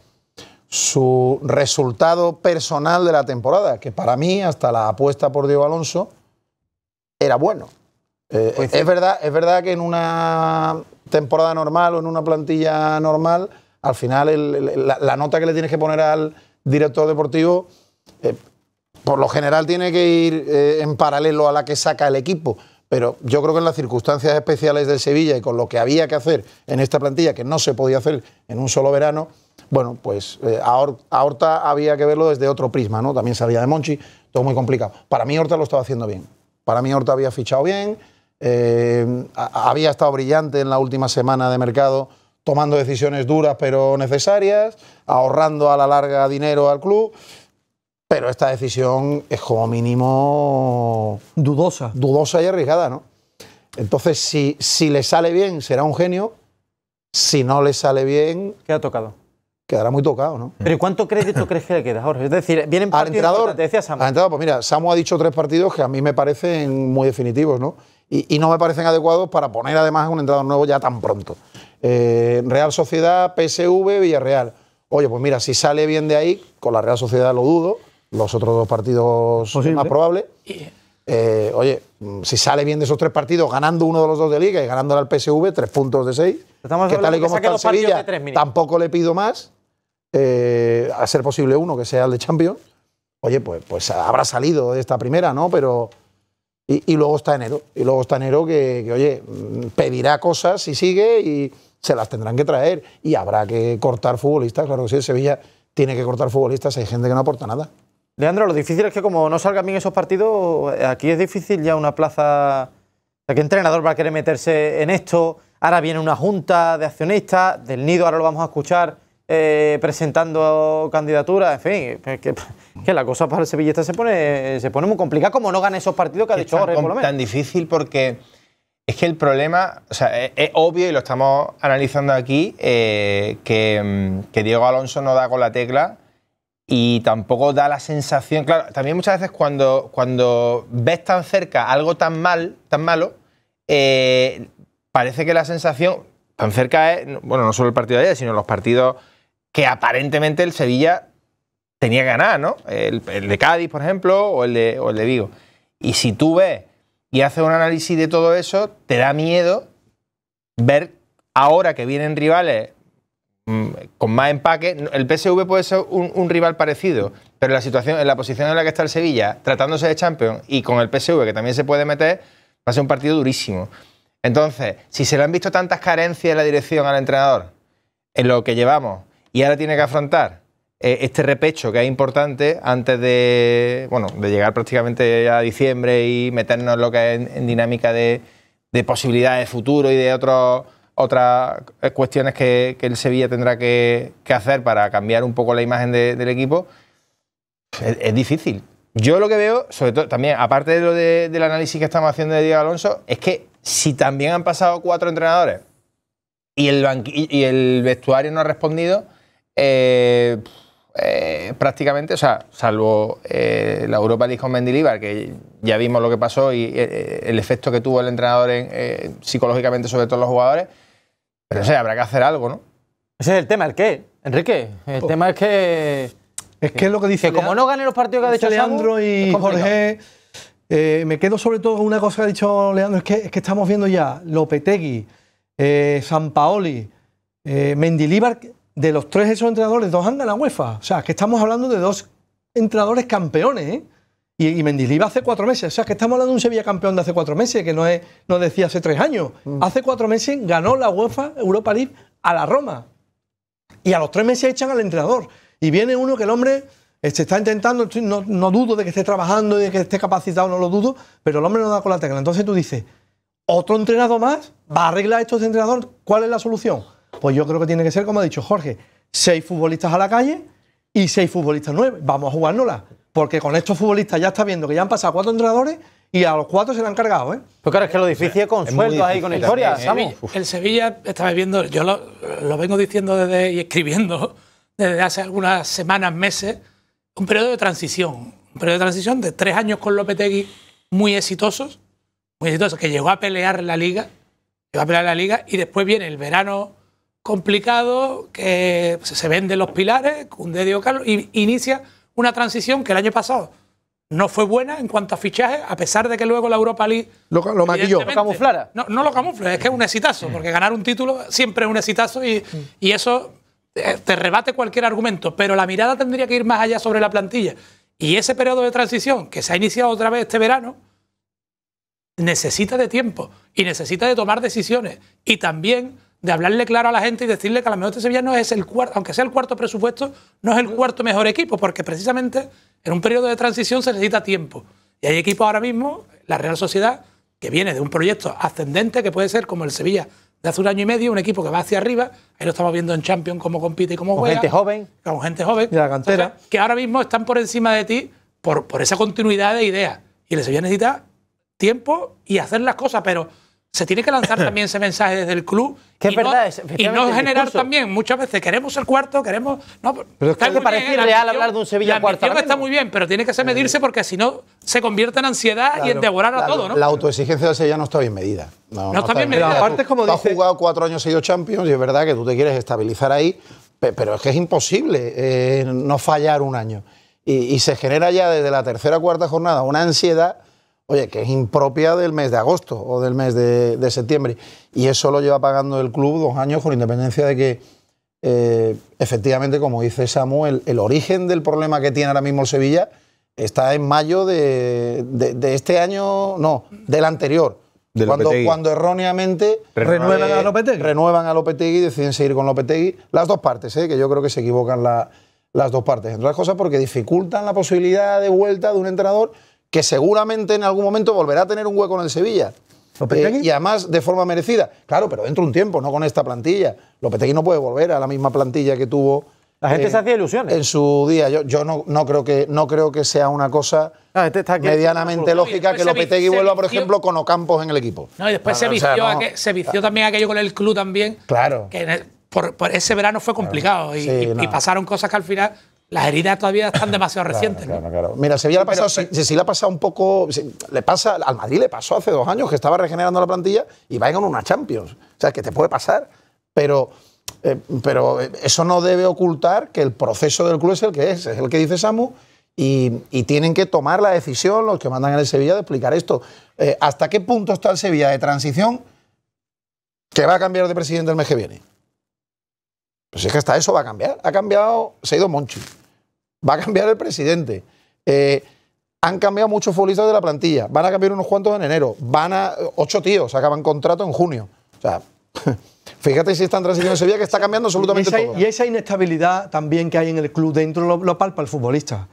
su resultado personal de la temporada, que para mí, hasta la apuesta por Diego Alonso, era bueno. Eh, pues es, verdad, es verdad que en una temporada normal o en una plantilla normal, al final la, nota que le tienes que poner al director deportivo, eh, por lo general tiene que ir eh, en paralelo a la que saca el equipo. Pero yo creo que en las circunstancias especiales de Sevilla y con lo que había que hacer en esta plantilla, que no se podía hacer en un solo verano, bueno, pues eh, a, Horta había que verlo desde otro prisma, ¿no? También sabía de Monchi, todo muy complicado. Para mí Horta lo estaba haciendo bien. Para mí Horta había fichado bien, eh, había estado brillante en la última semana de mercado, tomando decisiones duras pero necesarias, ahorrando a la larga dinero al club. Pero esta decisión es como mínimo... Dudosa. Dudosa y arriesgada, ¿no? Entonces, si, si le sale bien, será un genio. Si no le sale bien... qué ha tocado quedará muy tocado, ¿no? Pero ¿cuánto crédito crees que le queda, Jorge? Es decir, vienen partidos al entrador, Samu. Al pues mira, Samu ha dicho tres partidos que a mí me parecen muy definitivos, ¿no? Y, no me parecen adecuados para poner además un entrenador nuevo ya tan pronto. Eh, Real Sociedad, PSV, Villarreal. Oye, pues mira, si sale bien de ahí, con la Real Sociedad lo dudo, los otros dos partidos son más probables. Eh, oye, mm, si sale bien de esos tres partidos, ganando uno de los dos de liga y ganándole al PSV, tres puntos de seis. ¿Qué tal y como está Sevilla, tampoco le pido más. Eh, a ser posible uno que sea el de Champions, oye, pues, pues habrá salido de esta primera, ¿no? Pero. Y, luego está enero. Y luego está enero que, oye, mm, pedirá cosas y sigue y se las tendrán que traer. Y habrá que cortar futbolistas. Claro que sí, Sevilla tiene que cortar futbolistas. Hay gente que no aporta nada. Leandro, lo difícil es que como no salgan bien esos partidos, aquí es difícil ya una plaza. ¿Qué entrenador va a querer meterse en esto? Ahora viene una junta de accionistas, del nido, ahora lo vamos a escuchar. Eh, presentando candidaturas, en fin, que, la cosa para el sevillista se pone, se pone muy complicada, como no gana esos partidos que ha dicho Tan difícil porque es que el problema, o sea, es, obvio y lo estamos analizando aquí, eh, mm, que, Diego Alonso no da con la tecla y tampoco da la sensación. Claro, también muchas veces cuando, cuando ves tan cerca algo tan mal, tan malo, eh, parece que la sensación tan cerca es, bueno, no solo el partido de ayer, sino los partidos que aparentemente el Sevilla tenía que ganar, ¿no? El, de Cádiz, por ejemplo, o el, de, Vigo. Y si tú ves y haces un análisis de todo eso, te da miedo ver ahora que vienen rivales mm, con más empaque. El PSV puede ser un, rival parecido, pero la situación, en la posición en la que está el Sevilla, tratándose de Champions y con el PSV que también se puede meter, va a ser un partido durísimo. Entonces, si se le han visto tantas carencias en la dirección al entrenador, en lo que llevamos, y ahora tiene que afrontar eh, este repecho que es importante antes de, bueno, de llegar prácticamente a diciembre y meternos en lo que es en, dinámica de, posibilidades de futuro y de otros otras eh, cuestiones que, el Sevilla tendrá que, hacer para cambiar un poco la imagen del equipo, es, difícil. Yo lo que veo, sobre todo también, aparte de lo del análisis que estamos haciendo de Diego Alonso, es que si también han pasado cuatro entrenadores y el, y el vestuario no ha respondido, eh, eh, prácticamente, o sea, salvo eh, la Europa League con Mendilibar, que ya vimos lo que pasó y el efecto que tuvo el entrenador psicológicamente sobre todos los jugadores, pero o sea, habrá que hacer algo, ¿no? Ese es el tema, ¿el qué? Enrique, el oh. tema es que... Es que, es lo que dice... como no gane los partidos que ha dicho Leandro y Jorge, me quedo sobre todo una cosa que ha dicho Leandro, es que, estamos viendo ya Lopetegui, San Paoli, Mendilibar de los tres esos entrenadores, dos han ganado la UEFA. O sea, que estamos hablando de dos entrenadores campeones, ¿eh? Y, y hace cuatro meses. O sea, que estamos hablando de un Sevilla campeón de hace cuatro meses, que no, es, no decía hace tres años. Mm. Hace cuatro meses ganó la UEFA Europa League a la Roma. Y a los tres meses echan al entrenador. Y viene uno que el hombre eh, se está intentando, no, dudo de que esté trabajando y de que esté capacitado, no lo dudo, pero el hombre no da con la tecla. Entonces tú dices, ¿otro entrenador más va a arreglar estos entrenadores? ¿Cuál es la solución? Pues yo creo que tiene que ser, como ha dicho Jorge, seis futbolistas a la calle y seis futbolistas nueve, Vamos a jugárnosla. Porque con estos futbolistas ya está viendo que ya han pasado cuatro entrenadores y a los cuatro se le han cargado, ¿eh? Pues claro, es que lo difícil es con sueldos ahí, con historia, ¿eh? ¿sabes? El Sevilla estaba viendo, yo lo, vengo diciendo desde y escribiendo desde hace algunas semanas, meses, un periodo de transición. Un periodo de transición de tres años con Lopetegui muy exitosos, muy exitosos, que llegó a pelear la liga, llegó a pelear la liga y después viene el verano complicado, que se venden los pilares, un Diego Carlos, y inicia una transición que el año pasado no fue buena en cuanto a fichajes, a pesar de que luego la Europa League... Lo, maquilló, camuflara. No, no lo camufla, es que es un exitazo, porque ganar un título siempre es un exitazo y, mm. y eso eh, te rebate cualquier argumento, pero la mirada tendría que ir más allá sobre la plantilla. Y ese periodo de transición que se ha iniciado otra vez este verano, necesita de tiempo y necesita de tomar decisiones. Y también de hablarle claro a la gente y decirle que a la mejor de este Sevilla no es el cuarto, aunque sea el cuarto presupuesto, no es el cuarto mejor equipo, porque precisamente en un periodo de transición se necesita tiempo. Y hay equipos ahora mismo, la Real Sociedad, que viene de un proyecto ascendente que puede ser como el Sevilla de hace un año y medio, un equipo que va hacia arriba, ahí lo estamos viendo en Champions cómo compite y cómo juega. Con gente joven. Con gente joven. De la cantera. que ahora mismo están por encima de ti por, por esa continuidad de ideas. Y el Sevilla necesita tiempo y hacer las cosas, pero se tiene que lanzar [laughs] también ese mensaje desde el club que es verdad, no, y no generar también muchas veces queremos el cuarto queremos no pero es que, que parece hablar de un Sevilla la cuarto está muy bien pero tiene que ser eh, medirse porque si no se convierte en ansiedad y en devorar a todo no la autoexigencia del Sevilla no está bien medida no, no está, bien medida aparte como jugado cuatro años sido Champions y es verdad que tú te quieres estabilizar ahí pero es que es imposible eh, no fallar un año y, y se genera ya desde la tercera o cuarta jornada una ansiedad oye, que es impropia del mes de agosto o del mes de, septiembre. Y eso lo lleva pagando el club dos años con independencia de que, eh, efectivamente, como dice Samuel, el origen del problema que tiene ahora mismo el Sevilla está en mayo de, este año, no, del anterior. cuando, erróneamente renuevan a Lopetegui. Renuevan a y deciden seguir con Lopetegui. Las dos partes, ¿eh? que yo creo que se equivocan las dos partes. Entre otras cosas porque dificultan la posibilidad de vuelta de un entrenador que seguramente en algún momento volverá a tener un hueco en el Sevilla. Eh, y además de forma merecida. Claro, pero dentro de un tiempo, no con esta plantilla. Lopetegui no puede volver a la misma plantilla que tuvo. La gente eh, se hacía ilusiones. En su día. Yo, yo no, no, creo que, no creo que sea una cosa ah, este medianamente lógica que Lopetegui vuelva, por ejemplo, con Ocampos en el equipo. No, y después ah, se, vició se también aquello con el club también. Claro. Que por, ese verano fue complicado y pasaron cosas que al final las heridas todavía están [laughs] demasiado recientes. Mira, Sevilla le ha pasado, si, le ha pasado un poco, le pasa, al Madrid le pasó hace dos años que estaba regenerando la plantilla y va con una Champions. O sea, que te puede pasar, pero, eh, pero eh, eso no debe ocultar que el proceso del club es el que es, es el que dice Samu. Y, tienen que tomar la decisión los que mandan en el Sevilla de explicar esto. Eh, ¿Hasta qué punto está el Sevilla de transición que va a cambiar de presidente el mes que viene? Pues es que hasta eso va a cambiar. Ha cambiado, se ha ido Monchi va a cambiar el presidente. Eh, han cambiado muchos futbolistas de la plantilla. Van a cambiar unos cuantos en enero. Van a. Ocho tíos acaban contrato en junio. O sea. [laughs] Fíjate si están transición Se Sevilla que está cambiando absolutamente todo. Y esa inestabilidad también que hay en el club dentro lo, palpa el futbolista.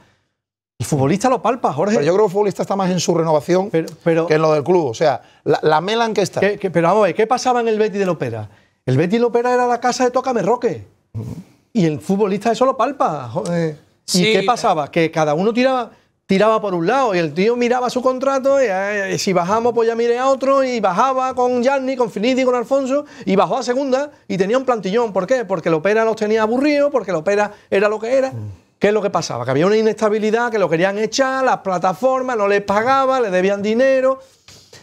El futbolista lo palpa, Jorge. yo creo que el futbolista está más en su renovación que en lo del club. O sea, la, la que está. Que, pero vamos a ¿qué pasaba en el Betis del Opera? El Betis del Opera era la casa de Tócame Roque. Y el futbolista eso lo palpa, Jorge. ¿Y qué pasaba? Que cada uno tiraba, tiraba por un lado y el tío miraba su contrato y eh, si bajamos pues ya mire a otro y bajaba con Gianni, con Finiti, con Alfonso y bajó a segunda y tenía un plantillón. ¿Por qué? Porque el Opera los tenía aburridos, porque el Opera era lo que era. Mm. ¿Qué es lo que pasaba? Que había una inestabilidad, que lo querían echar, las plataformas no les pagaban, le debían dinero.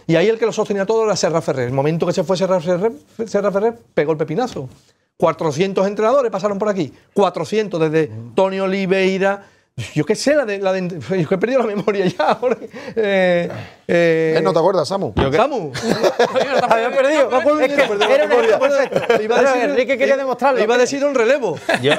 Y ahí el que lo sostenía todo era Serra Ferrer. El momento que se fue Serra Ferrer, Serra Ferrer pegó el pepinazo. 400 entrenadores pasaron por aquí. 400, desde Tony Oliveira. Yo qué sé, la de, la yo he perdido la memoria ya. Eh, eh, no te acuerdas, Samu. Samu. [laughs] Había perdido. era [laughs] Enrique quería eh, demostrarlo. iba a decir un relevo. Yo,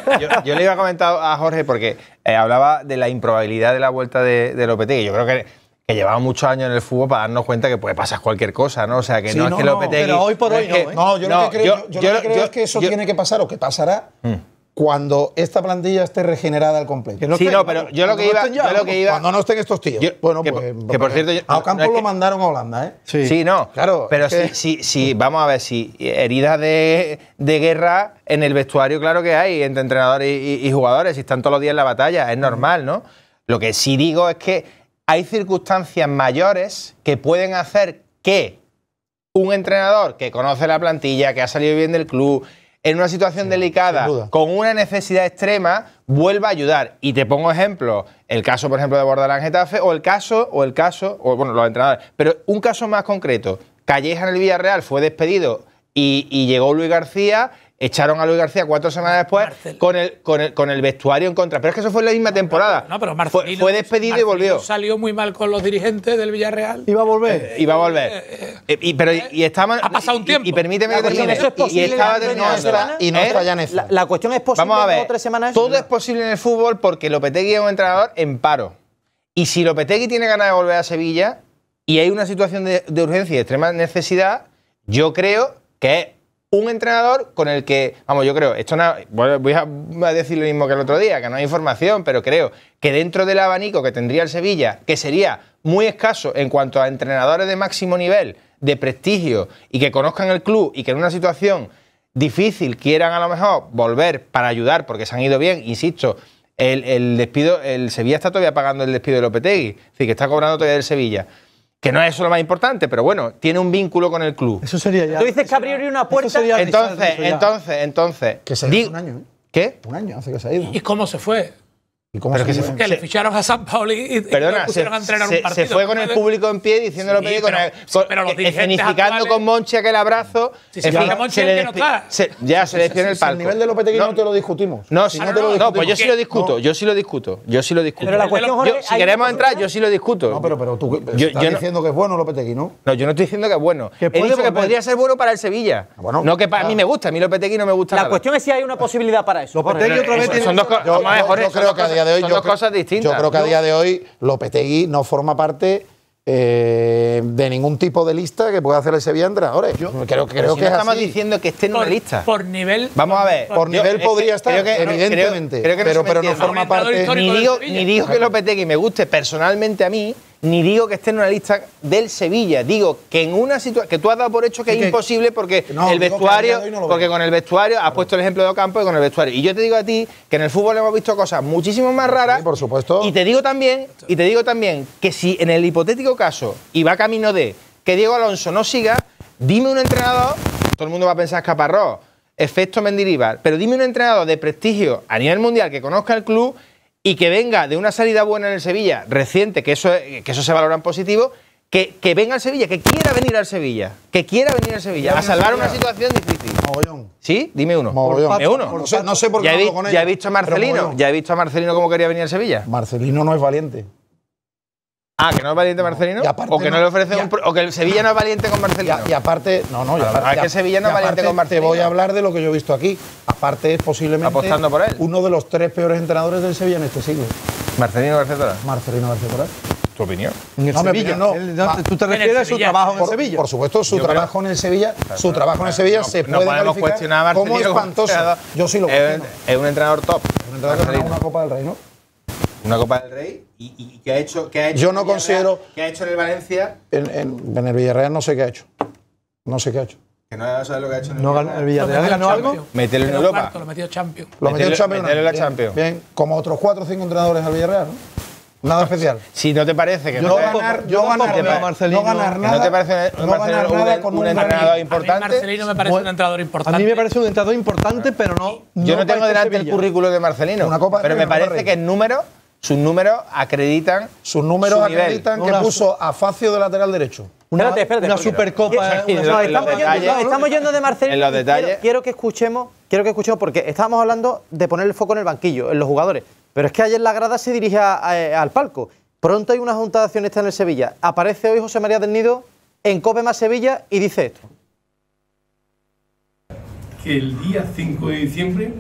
le iba a comentar a Jorge porque eh, hablaba de la improbabilidad de la vuelta de, de Lopetegui. Yo creo que que llevaba muchos años en el fútbol para darnos cuenta que puede pasar cualquier cosa, ¿no? O sea, que no, es que no, Pero hoy por no hoy ¿eh? no, yo lo que creo, que es que eso tiene que pasar o que pasará mm. cuando esta plantilla esté regenerada al completo. Sí, no, pero yo lo que iba... lo que iba cuando no estén estos tíos. bueno, pues, que, por pues, cierto... a Ocampo lo mandaron a Holanda, ¿eh? Sí, no. Claro. Pero sí, sí, vamos a ver, si heridas de, guerra en el vestuario, claro que hay, entre entrenadores y, y, y jugadores, si están todos los días en la batalla, es normal, ¿no? Lo que sí digo es que hay circunstancias mayores que pueden hacer que un entrenador que conoce la plantilla, que ha salido bien del club, en una situación delicada, con una necesidad extrema, vuelva a ayudar. Y te pongo ejemplo, el caso, por ejemplo, de Bordalán Getafe, o el caso, o el caso, o bueno, los entrenadores. Pero un caso más concreto, Calleja en el Villarreal fue despedido y, y llegó Luis García Echaron a Luis García cuatro semanas después con el, con el, vestuario en contra. Pero es que eso fue en la misma temporada. No, pero fue, despedido y volvió. Salió muy mal con los dirigentes del Villarreal. Iba a volver. Eh, iba a volver. Eh, eh, y, pero, y estaba, ha pasado un tiempo. Y, permíteme que termine. Eso y estaba terminando. Y no está ya en La, cuestión es posible. Vamos a ver. Tres semanas todo es posible en el fútbol porque Lopetegui es un entrenador en paro. Y si Lopetegui tiene ganas de volver a Sevilla y hay una situación de, urgencia y de extrema necesidad, yo creo que es un entrenador con el que, vamos, yo creo, esto no, voy a decir lo mismo que el otro día, que no hay información, pero creo que dentro del abanico que tendría el Sevilla, que sería muy escaso en cuanto a entrenadores de máximo nivel, de prestigio y que conozcan el club y que en una situación difícil quieran a lo mejor volver para ayudar porque se han ido bien, insisto, el, despido, el Sevilla está todavía pagando el despido de Lopetegui, es decir, que está cobrando todavía el Sevilla que no es eso lo más importante, pero bueno, tiene un vínculo con el club. Eso sería ya. Tú dices que abriría una puerta. Entonces, entonces, entonces, entonces. Que se un año. ¿eh? ¿Qué? Un año hace que se ha ido. ¿Y cómo se fue? cómo pero que, se, que le ficharon a San Pauli y, Perdona, se, a entrenar un partido. Se fue con el público en pie diciendo lo con, con, pero los e- escenificando con Monchi aquel abrazo. Si se fija Monchi se no está. ya se le en el palco. El nivel de Lopetegui no, te lo discutimos. No, no, te lo no, pues yo sí lo discuto, yo sí lo discuto, yo sí lo discuto. Pero la cuestión, es, si queremos entrar, yo sí lo discuto. No, pero, pero tú yo, estás diciendo que es bueno Lopetegui, ¿no? No, yo no estoy diciendo que es bueno. Yo digo que podría ser bueno para el Sevilla. Ah, no que a mí me gusta, a mí Lopetegui no me gusta La cuestión es si hay una ah. posibilidad para eso. Lopetegui otra vez Son dos creo que son yo, dos cosas distintas. Yo creo que a día de hoy Lopetegui no forma parte. Eh, de ningún tipo de lista que pueda hacer ese viandra ahora. Yo creo, creo que no estamos diciendo que esté en una lista. Por nivel. Vamos a ver. Por, nivel podría estar, evidentemente. que pero, pero no forma parte. Ni digo, ni digo que Lopetegui me guste personalmente a mí, ni digo que esté en una lista del Sevilla, digo que en una situación que tú has dado por hecho que es imposible porque el vestuario, porque con el vestuario has puesto el ejemplo de Ocampo y con el vestuario. Y yo te digo a ti que en el fútbol hemos visto cosas muchísimo más raras. por supuesto. Y te digo también, y te digo también que si en el hipotético caso y va camino de que Diego Alonso no siga, dime un entrenador, todo el mundo va a pensar Caparrós, efecto Mendilibar, pero dime un entrenador de prestigio a nivel mundial que conozca el club y que venga de una salida buena en el Sevilla reciente, que eso, que eso se valora en positivo, que, que, venga al Sevilla, que quiera venir al Sevilla, que quiera venir al Sevilla, a salvar una situación difícil. ¿Sí? Dime uno. Mogollón. uno? No sé, por qué ya con visto a Marcelino, ya he visto a Marcelino cómo quería venir al Sevilla. Marcelino no es valiente. Ah, que no es valiente Marcelino. o que no, le ofrece un, o que el Sevilla no es valiente con Marcelino. Y, aparte, no, no, hay ah, que Sevilla no es valiente con Marcelino. voy a hablar de lo que yo he visto aquí. Aparte es posiblemente Apostando por él. uno de los tres peores entrenadores del Sevilla en este siglo. Marcelino García Marcelino García ¿Tu opinión? En el no, Sevilla, no. Ah. ¿Tú te refieres a su trabajo en el Sevilla? Por supuesto, su trabajo en el Sevilla, su trabajo en el Sevilla se puede no podemos cuestionar a como espantoso. [laughs] Yo sí lo creo. Es un entrenador top. Un entrenador que una Copa del Rey, ¿no? Una Copa del Rey y, que ha hecho, que ha Yo no considero. que ha hecho en el Valencia? En, el Villarreal no sé qué ha hecho. No sé qué ha hecho. Que no sabes lo que ha hecho en el no, Villarreal. ¿El Villarreal ganó algo? Metió en Europa. lo metió Champions. Lo metió en Champions. en la Champions. Bien, como otros cuatro o cinco entrenadores al Villarreal, ¿no? Nada ah, especial. Si no te parece que no ganar, ganar, no, ganar nada, no te parece ganar nada con un, entrenador importante. A mí Marcelino me parece un entrenador importante. A mí me parece un importante, pero no. Yo no, tengo delante el currículo de Marcelino, Una copa pero me parece que en número sus números acreditan. Sus números acreditan que puso a Facio de lateral derecho. Una, espérate, espérate, supercopa. estamos, yendo, de Marcelo. En Quiero, que escuchemos, quiero que escuchemos, porque estábamos hablando de poner el foco en el banquillo, en los jugadores. Pero es que ayer la grada se dirige al palco. Pronto hay una junta de accionistas en el Sevilla. Aparece hoy José María del Nido en Cope más Sevilla y dice esto. Que el día 5 de diciembre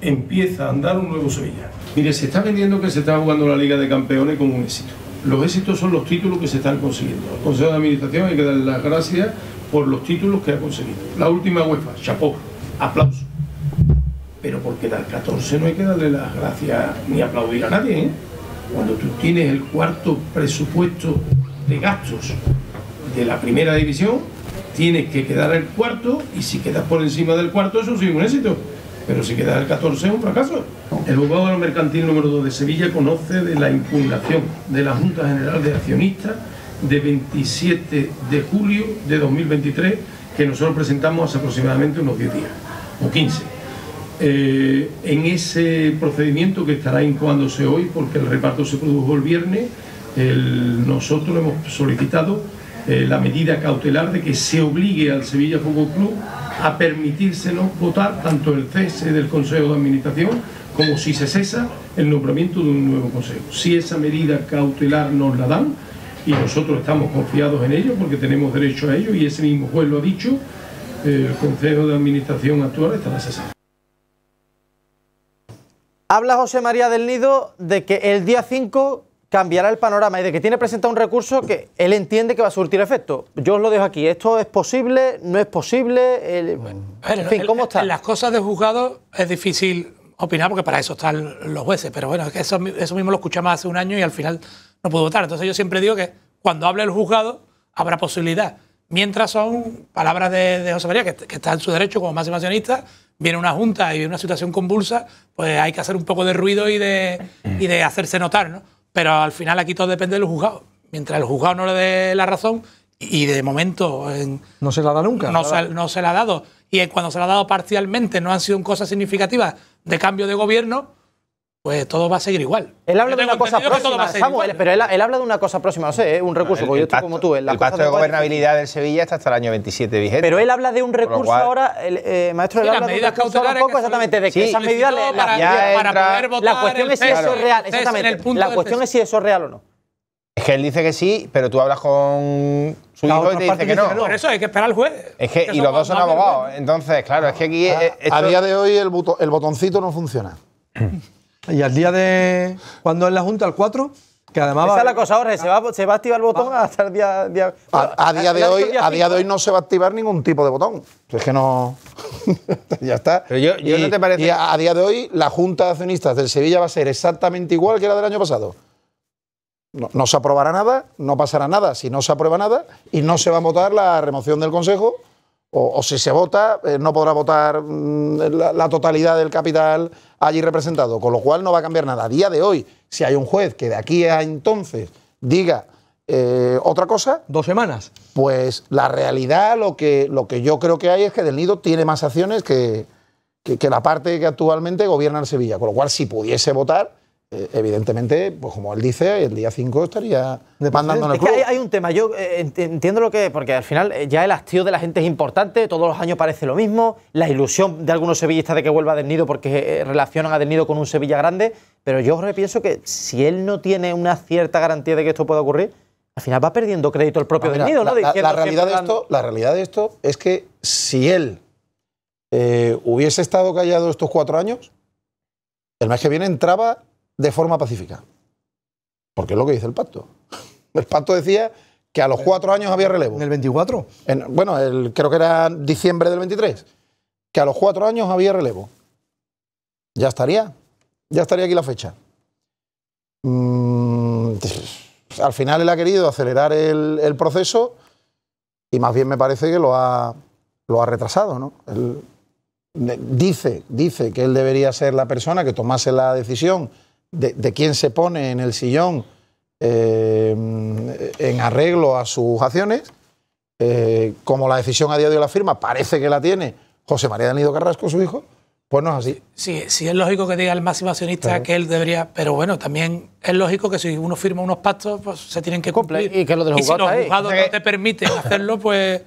empieza a andar un nuevo Sevilla. Mire, se está vendiendo que se está jugando la Liga de Campeones como un éxito. Los éxitos son los títulos que se están consiguiendo. Al Consejo de Administración hay que darle las gracias por los títulos que ha conseguido. La última UEFA, chapó, aplauso. Pero porque quedar 14 no hay que darle las gracias ni aplaudir a nadie. ¿eh? Cuando tú tienes el cuarto presupuesto de gastos de la primera división, tienes que quedar el cuarto y si quedas por encima del cuarto, eso sí es un éxito pero si queda el 14 es un fracaso. El juzgado de lo mercantil número 2 de Sevilla conoce de la impugnación de la Junta General de Accionistas de 27 de julio de 2023 que nosotros presentamos hace aproximadamente unos 10 días o 15. Eh, en ese procedimiento que estará se hoy porque el reparto se produjo el viernes, nosotros hemos solicitado eh, la medida cautelar de que se obligue al Sevilla Fútbol Club a permitírselo votar tanto el cese del Consejo de Administración como si se cesa el nombramiento de un nuevo Consejo. Si esa medida cautelar nos la dan, y nosotros estamos confiados en ello porque tenemos derecho a ello y ese mismo juez lo ha dicho, el Consejo de Administración actual estará cesado. Habla José María del Nido de que el día 5 cambiará el panorama y de que tiene presentado un recurso que él entiende que va a surtir efecto. Yo os lo dejo aquí. ¿Esto es posible? ¿No es posible? en fin, ¿cómo está? En, las cosas de juzgado es difícil opinar porque para eso están los jueces, pero bueno, es que eso, mismo lo escuchamos hace un año y al final no pudo votar. Entonces yo siempre digo que cuando hable el juzgado habrá posibilidad. Mientras son palabras de, José María, que, está en su derecho como máximo viene una junta y viene una situación convulsa, pues hay que hacer un poco de ruido y de, y de hacerse notar, ¿no? Pero al final aquí todo depende del juzgado. Mientras el juzgado no le dé la razón, y de momento. no se la da nunca. No no se la ha dado. Y cuando se la ha dado parcialmente, no han sido cosas significativas de cambio de gobierno, pues todo va a seguir igual. Él habla de una cosa próxima, Samuel, pero él, habla de una cosa próxima, no sé, un recurso, yo estoy como tú. En la el pacto de gobernabilidad del Sevilla está hasta el año 27 vigente. Pero él habla de un recurso ahora, eh, maestro, él habla de un recurso poco, exactamente, de que esas medidas... para, la cuestión es si eso es real, exactamente, la cuestión es si eso es real o no. Es que él dice que sí, pero tú hablas con su hijo y te dice que no. Por eso hay que esperar al juez. Es que, y los dos son abogados. Entonces, claro, es que aquí. Ah, a día de hoy el botoncito no funciona. [clears throat] Y al día de. cuando es la Junta? ¿Al 4? Que además Esa la cosa Jorge. se va, a activar el botón hasta el día. a, día de hoy, a día de hoy no se va a activar ningún tipo de botón. Es que no. [laughs] ya está. Pero yo, y, no te parece. a, día de hoy, la Junta de Accionistas del Sevilla va a ser exactamente igual que la del año pasado. no se aprobará nada, no pasará nada si no se aprueba nada y no se va a votar la remoción del Consejo o, si se vota, eh, no podrá votar mm, la, totalidad del capital allí representado, con lo cual no va a cambiar nada. A día de hoy, si hay un juez que de aquí a entonces diga eh, otra cosa... Dos semanas. Pues la realidad, lo que, lo que yo creo que hay es que Del Nido tiene más acciones que, que la parte que actualmente gobierna en Sevilla, con lo cual si pudiese votar eh, evidentemente, pues como él dice, el día 5 estaría depandando en el club. hay, un tema, yo eh, entiendo lo que... Porque al final eh, ya el hastío de la gente es importante, todos los años parece lo mismo, la ilusión de algunos sevillistas de que vuelva a Del Nido porque relacionan a Del con un Sevilla grande, pero yo pienso que si él no tiene una cierta garantía de que esto pueda ocurrir, al final va perdiendo crédito el propio ah, Mira, La, realidad de esto, la realidad de esto es que si él hubiese estado callado estos cuatro años, el mes que viene entraba de forma pacífica. Porque es lo que dice el pacto. [laughs] El pacto decía que a los eh, cuatro años había relevo. ¿En el 24? bueno, creo que era diciembre del 23. Que a los cuatro años había relevo. Ya estaría. Ya estaría aquí la fecha. Mm, al final él ha querido acelerar el, proceso y más bien me parece que lo ha, lo ha retrasado. ¿no? dice, dice que él debería ser la persona que tomase la decisión de, quién se pone en el sillón eh, en arreglo a sus acciones. Eh, como la decisión a día de hoy la firma parece que la tiene José María Danido Carrasco, su hijo, pues no es así. Sí, sí es lógico que diga el máximo accionista que él debería, pero bueno, también es lógico que si uno firma unos pactos, pues se tienen que cumplir. Y que lo de los si los juzgados no te permiten hacerlo, pues,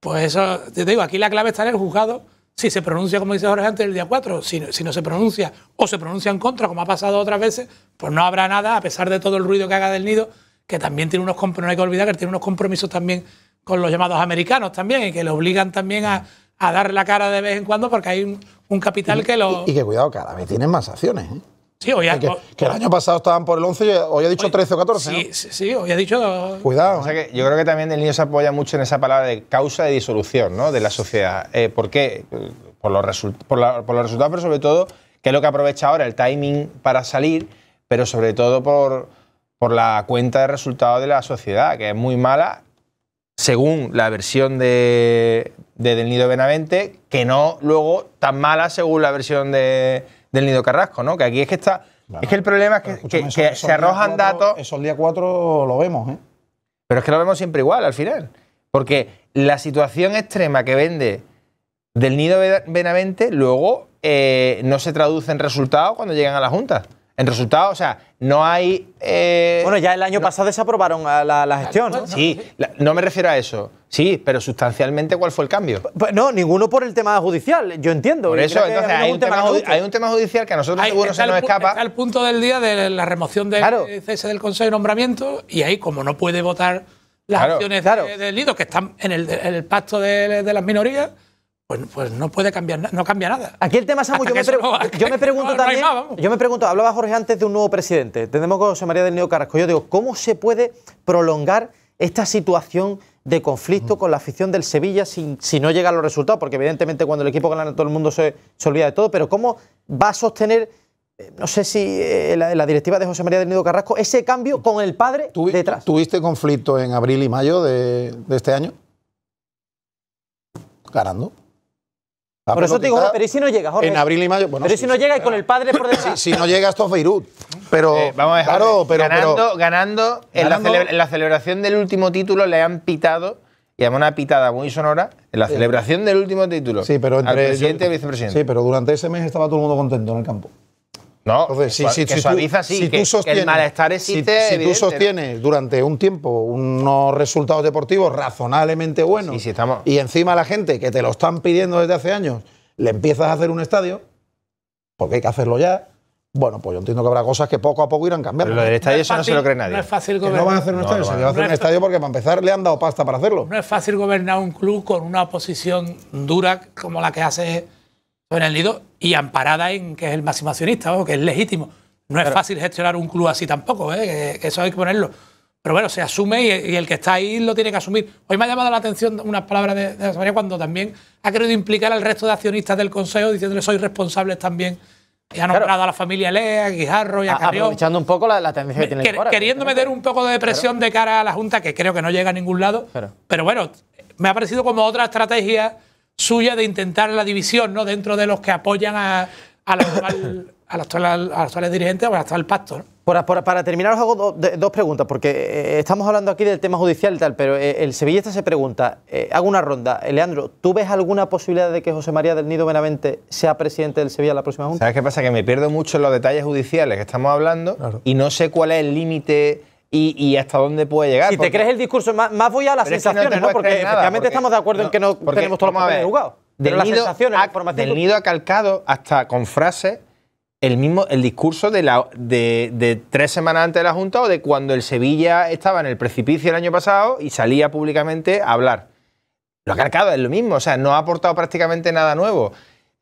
pues eso, te digo, aquí la clave está en el juzgado si se pronuncia, como dice Jorge, antes el día 4. Si, no se pronuncia o se pronuncia en contra, como ha pasado otras veces, pues no habrá nada, a pesar de todo el ruido que haga del nido, que también tiene unos compromisos, no hay que olvidar que tiene unos compromisos también con los llamados americanos también y que le obligan también a, dar la cara de vez en cuando porque hay un, capital que lo... Y, que cuidado, cada vez tienen más acciones. ¿eh? Sí, que, el año pasado estaban por el 11 y hoy ha dicho 13 o 14. Sí, sí, sí, hoy ha dicho. Cuidado. O ¿eh? que yo creo que también el niño se apoya mucho en esa palabra de causa de disolución de la sociedad. Eh, ¿Por qué? Por los, por, los resultados, pero sobre todo, que es lo que aprovecha ahora el timing para salir, pero sobre todo por, por la cuenta de resultados de la sociedad, que es muy mala, según la versión de, de Del Nido Benavente, que no luego tan mala según la versión de del Nido Carrasco, ¿no? Que aquí es que está. es que el problema es que, se arrojan datos. datos. el día 4 lo vemos, ¿eh? Pero es que lo vemos siempre igual al final. Porque la situación extrema que vende del Nido Benavente luego eh, no se traduce en resultados cuando llegan a la Junta. En resultado, o sea, no hay. Eh, bueno, ya el año pasado desaprobaron a la, gestión, ¿no? Sí, no me refiero a eso. Sí, pero sustancialmente, ¿cuál fue el cambio? Pues no, ninguno por el tema judicial, yo entiendo. Por eso, entonces, hay, un tema judicial que a nosotros seguro se nos escapa. Está el punto del día de la remoción del claro. cese del Consejo de Nombramiento, y ahí, como no puede votar las acciones del que están en el, pacto de las minorías pues, no puede cambiar, no cambia nada. Aquí el tema, es yo me, yo me, [laughs] pregunto también, yo me pregunto, hablaba Jorge antes de un nuevo presidente, tenemos con José María del Nido Carrasco, yo digo, ¿cómo se puede prolongar esta situación de conflicto con la afición del Sevilla si, si no a los resultados? Porque evidentemente cuando el equipo gana todo el mundo se, olvida de todo, pero ¿cómo va a sostener eh, no sé si eh, la, directiva de José María del Nido Carrasco, ese cambio con el padre detrás. ¿Tuviste conflicto en abril y mayo de, de este año? Ganando. Ah, por eso te digo, pero ¿y si no llega, Jorge? En abril y mayo. Bueno, pero ¿y si no llega y con el padre por detrás. si, no llega, esto es Beirut. Pero, eh, vamos a dejar, claro, pero, ganando, ganando, en, La celebración del último título le han pitado, y además una pitada muy sonora, en la celebración del último título. Sí, pero entre. Al presidente y vicepresidente. Sí, pero durante ese mes estaba todo el mundo contento en el campo. No, Entonces, si, si, suaviza, si tú sostienes, el malestar existe, Si, tú sostienes durante un tiempo unos resultados deportivos razonablemente buenos y encima la gente que te lo están pidiendo desde hace años le empiezas a hacer un estadio, porque hay que hacerlo ya, bueno, pues yo entiendo que habrá cosas que poco a poco irán cambiando. Pero lo del estadio eso no se lo cree nadie. No es fácil gobernar. van a hacer un estadio, porque para empezar le han dado pasta para hacerlo. No es fácil gobernar un club con una oposición dura como la que hace en el y amparada en que es el máximo accionista, que es legítimo. No es fácil gestionar un club así tampoco, ¿eh? que eso hay que ponerlo. Pero bueno, se asume y, el que está ahí lo tiene que asumir. Hoy me ha llamado la atención unas palabras de, de María cuando también ha querido implicar al resto de accionistas del Consejo diciéndole soy responsables también. Y ha nombrado a la familia Lea, Guijarro y a, Aprovechando un poco la, tendencia que tiene el Queriendo meter un poco de presión de cara a la Junta, que creo que no llega a ningún lado. Pero bueno, me ha parecido como otra estrategia suya de intentar la división ¿no? dentro de los que apoyan a, a la actual, a a pacto. para terminar, os hago dos preguntas, porque eh, estamos hablando aquí del tema judicial y tal, pero eh, el sevillista se pregunta, eh, hago una ronda, Leandro, ¿tú ves alguna posibilidad de que José María del Nido Benavente sea presidente del Sevilla en la próxima Junta? ¿Sabes qué pasa? Que me pierdo mucho en los detalles judiciales que estamos hablando y no sé cuál es el límite y, hasta dónde puede llegar. si te crees el discurso, más, voy a las sensaciones, no, Porque efectivamente estamos de acuerdo en que no tenemos tenemos todos los papeles jugados. de las sensaciones, a, la del calcado hasta con frases el mismo el discurso de, la, de, tres semanas antes de la Junta o de cuando el Sevilla estaba en el precipicio el año pasado y salía públicamente a hablar. Lo ha calcado es lo mismo, o sea, no ha aportado prácticamente nada nuevo.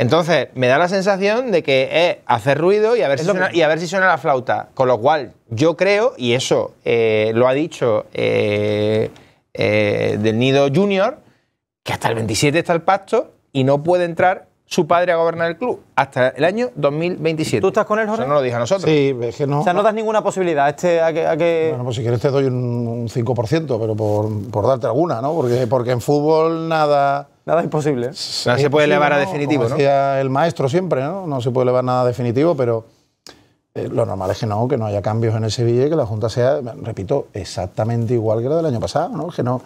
Entonces, me da la sensación de que es hacer ruido y a ver, si suena, la flauta. Con lo cual, yo creo, y eso eh, lo ha dicho eh, eh, del Nido Junior, que hasta el 27 está el pacto y no puede entrar su padre a gobernar el club hasta el año 2027. ¿Tú estás con él, Jorge? Eso no lo dije a nosotros. Sí, es que no. O sea, no das ninguna posibilidad este, a, que, Bueno, pues si quieres te doy un, 5%, pero por, darte alguna, ¿no? Porque, porque en fútbol nada Nada imposible. ¿eh? se puede elevar a definitivo, como Decía el maestro siempre, ¿no? No se puede elevar nada a definitivo, pero eh, lo normal es que no, que no haya cambios en ese Sevilla que la Junta sea, repito, exactamente igual que la del año pasado, ¿no? Que no.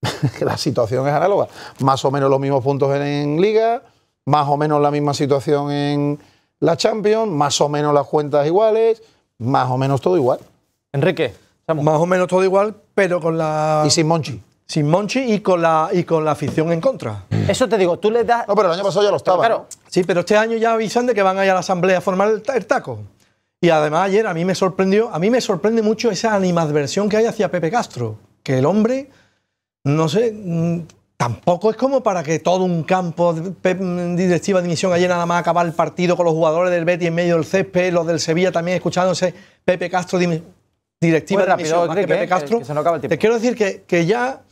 [laughs] que la situación es análoga. Más o menos los mismos puntos en, Liga, más o menos la misma situación en la Champions, más o menos las cuentas iguales, más o menos todo igual. Enrique, Más o menos todo igual, pero con la. Y sin Monchi sin Monchi y con la y con la afición en contra. Eso te digo, tú le das. No, pero el año pasado ya lo estaba. Sí, pero este año ya avisan de que van a ir a la asamblea a formar el, taco. Y además ayer a mí me sorprendió, a mí me sorprende mucho esa animadversión que hay hacia Pepe Castro, que el hombre, no sé, mm, tampoco es como para que todo un campo de mm, directiva de dimisión ayer nada más acabar el partido con los jugadores del Betis en medio del césped, los del Sevilla también escuchándose Pepe Castro directiva de dimisión, que se acaba el tiempo. Te quiero decir que, que ya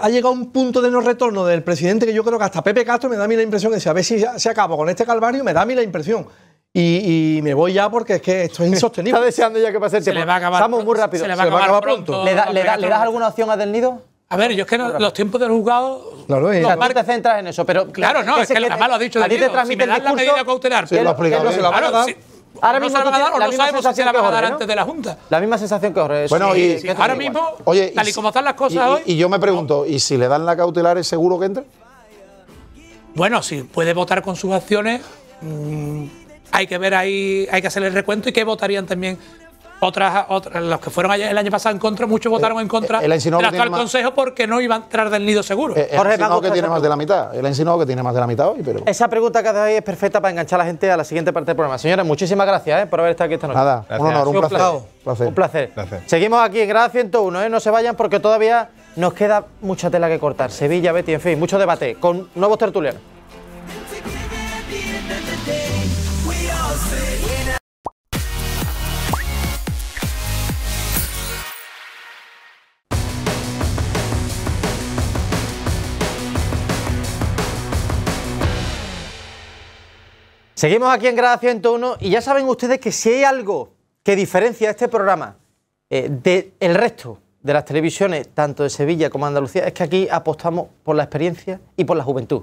ha llegado un punto de no retorno del presidente que yo creo que hasta Pepe Castro me da a mí la impresión que si a ver si se acaba con este calvario, me da a mí la impresión. Y, me voy ya porque es que esto es [laughs] insostenible. Está deseando ya que pase el tiempo. Se le va a acabar Estamos muy rápido. Se le va, a, acabar pronto. ¿Le, das alguna opción a Del Nido? A ver, yo es que los tiempos del juzgado. Los No, centras en eso, pero. Claro, no, es que, que además lo ha dicho. A ti te transmite si me das el discurso, la medida cautelar. lo ha explicado ahora mismo la o no sabemos la dar antes de la Junta. La misma sensación que os Bueno, y ahora mismo, tal y como están las cosas hoy. Y yo me pregunto, ¿y si le dan la cautelar es seguro que entra? Bueno, si puede votar con sus acciones, mm, hay que ver ahí, hay que hacer el recuento y qué votarían también otras, otras, los que fueron el año pasado en contra, muchos eh, votaron en contra eh, el, Consejo porque no iba a entrar del nido seguro. Eh, que tiene más de la mitad. el ensinado que tiene más de la mitad hoy, pero... Esa pregunta que dais es perfecta para enganchar a la gente a la siguiente parte del programa. Señores, muchísimas gracias por haber estado aquí esta noche. Nada, un honor, un placer. Un placer. Seguimos aquí en Grada 101, no se vayan porque todavía nos queda mucha tela que cortar. Sevilla, Betty, en fin, mucho debate con nuevos tertulianos. Seguimos aquí en Grada 101 y ya saben ustedes que si hay algo que diferencia este programa eh, del resto de las televisiones, tanto de Sevilla como de Andalucía, es que aquí apostamos por la experiencia y por la juventud.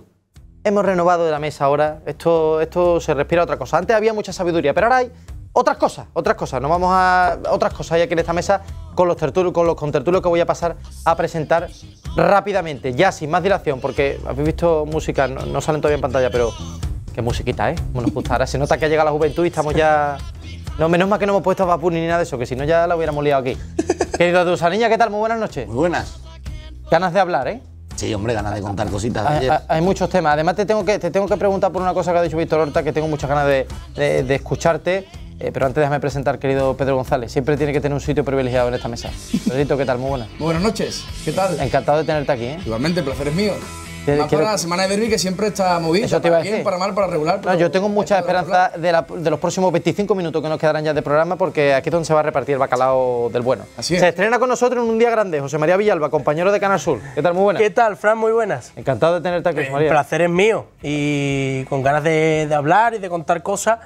Hemos renovado de la mesa ahora, esto, esto se respira a otra cosa. Antes había mucha sabiduría, pero ahora hay otras cosas, otras cosas. Nos vamos a otras cosas hay aquí en esta mesa con los tertulios, con los que voy a pasar a presentar rápidamente, ya sin más dilación, porque habéis visto música, no salen todavía en pantalla, pero Qué musiquita, ¿eh? Bueno, justo Ahora se nota que ha llegado la juventud y estamos ya... No, menos mal que no hemos puesto vapur ni nada de eso, que si no ya la hubiéramos liado aquí. [laughs] Querido Dusaniña, Niña, ¿qué tal? Muy buenas noches. Muy buenas. Ganas de hablar, ¿eh? Sí, hombre, ganas de contar cositas ah, ah, hay, muchos temas. Además, te tengo, que, te tengo que preguntar por una cosa que ha dicho Víctor Horta, que tengo muchas ganas de, escucharte. Eh, pero antes déjame presentar, querido Pedro González. Siempre tiene que tener un sitio privilegiado en esta mesa. Pedrito, ¿qué tal? Muy buenas. buenas noches. ¿Qué tal? Encantado de tenerte aquí, ¿eh? Igualmente, el placer es mío. Más la semana de derby que siempre está movida. para mal, para regular. yo tengo mucha esperanza de, los próximos 25 minutos que nos quedarán ya de programa porque aquí es donde se va a repartir el bacalao del bueno. Se estrena con nosotros en un día grande José María Villalba, compañero de Canal Sur. ¿Qué tal? Muy buenas. ¿Qué tal, Fran? Muy buenas. Encantado de tenerte aquí, José María. El placer es mío y con ganas de, hablar y de contar cosas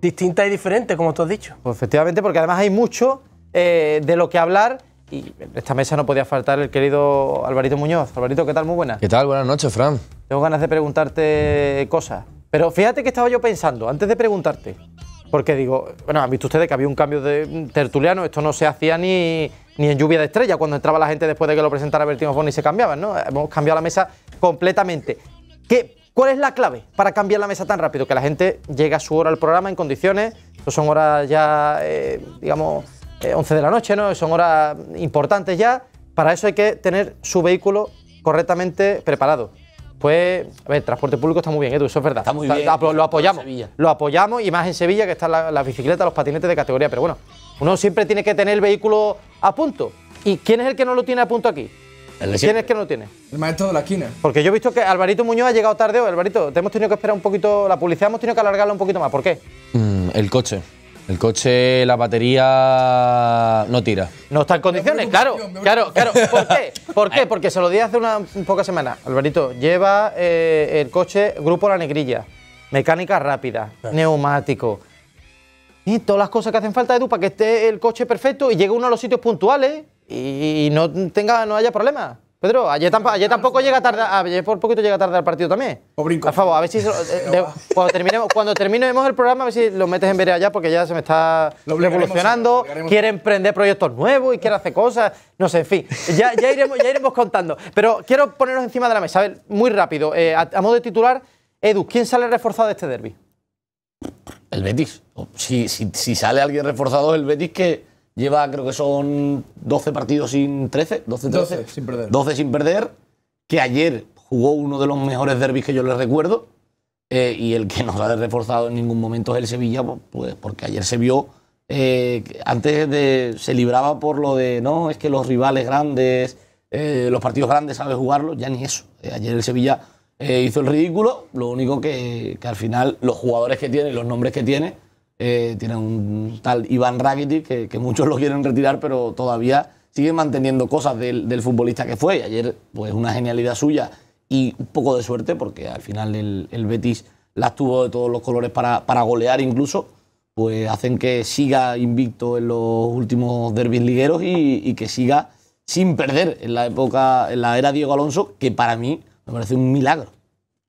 distintas y diferentes, como tú has dicho. Pues efectivamente, porque además hay mucho eh, de lo que hablar y en esta mesa no podía faltar el querido Alvarito Muñoz. Alvarito, ¿qué tal? Muy buena. ¿Qué tal? Buenas noches, Fran. Tengo ganas de preguntarte cosas. Pero fíjate que estaba yo pensando, antes de preguntarte, porque digo, bueno, han visto ustedes que había un cambio de tertuliano, esto no se hacía ni, ni en lluvia de estrella, cuando entraba la gente después de que lo presentara Bertín Osborne y se cambiaban, ¿no? Hemos cambiado la mesa completamente. ¿Qué, ¿Cuál es la clave para cambiar la mesa tan rápido? Que la gente llega a su hora al programa en condiciones, Estos pues son horas ya, eh, digamos 11 eh, de la noche, ¿no? Son horas importantes ya. Para eso hay que tener su vehículo correctamente preparado. Pues, a ver, el transporte público está muy bien, Edu, eso es verdad. Está muy bien. Lo, apoyamos. Lo apoyamos y más en Sevilla, que están las bicicletas, los patinetes de categoría. Pero bueno, uno siempre tiene que tener el vehículo a punto. ¿Y quién es el que no lo tiene a punto aquí? ¿Quién es el que no tiene? El maestro de la esquina. Porque yo he visto que Alvarito Muñoz ha llegado tarde hoy. Alvarito, te hemos tenido que esperar un poquito, la publicidad hemos tenido que alargarla un poquito más. ¿Por qué? Mm, el coche. El coche, la batería no tira. No está en condiciones, claro, claro, claro. ¿Por qué? ¿Por qué? [laughs] Porque se lo di hace unas pocas semanas. Alvarito, lleva eh, el coche Grupo La Negrilla, mecánica rápida, neumático. Y todas las cosas que hacen falta, Edu, para que esté el coche perfecto y llegue uno a los sitios puntuales y, no, tenga, no haya problemas. Pedro, ayer, tampoco llega tarde, ah, ayer por poquito llega tarde al partido también. O brinco. favor, a ver si... [laughs] cuando, terminemos, cuando el programa, a ver si lo metes en vereda ya, porque ya se me está evolucionando, quiere emprender proyectos nuevos y quiere hacer cosas, no sé, en fin. Ya, iremos, contando. Pero quiero poneros encima de la mesa, a ver, muy rápido, eh, a, modo de titular, Edu, ¿quién sale reforzado de este derby? El Betis. Oh, si sale alguien reforzado es el Betis que Lleva, creo que son 12 partidos sin 13. 12, 12 sin perder. 12 sin perder. Que ayer jugó uno de los mejores derbis que yo les recuerdo. Eh, y el que nos ha reforzado en ningún momento es el Sevilla, pues, pues porque ayer se vio. Eh, antes de, se libraba por lo de no, es que los rivales grandes, eh, los partidos grandes saben jugarlo, ya ni eso. ayer el Sevilla hizo el ridículo, lo único que, que al final los jugadores que tiene, los nombres que tiene, eh, tiene un tal Iván Raggedy que, muchos lo quieren retirar, pero todavía sigue manteniendo cosas del, futbolista que fue. Y ayer, pues una genialidad suya y un poco de suerte, porque al final el, Betis las tuvo de todos los colores para, golear incluso, pues hacen que siga invicto en los últimos derbis ligueros y, que siga sin perder en la época, en la era Diego Alonso, que para mí me parece un milagro.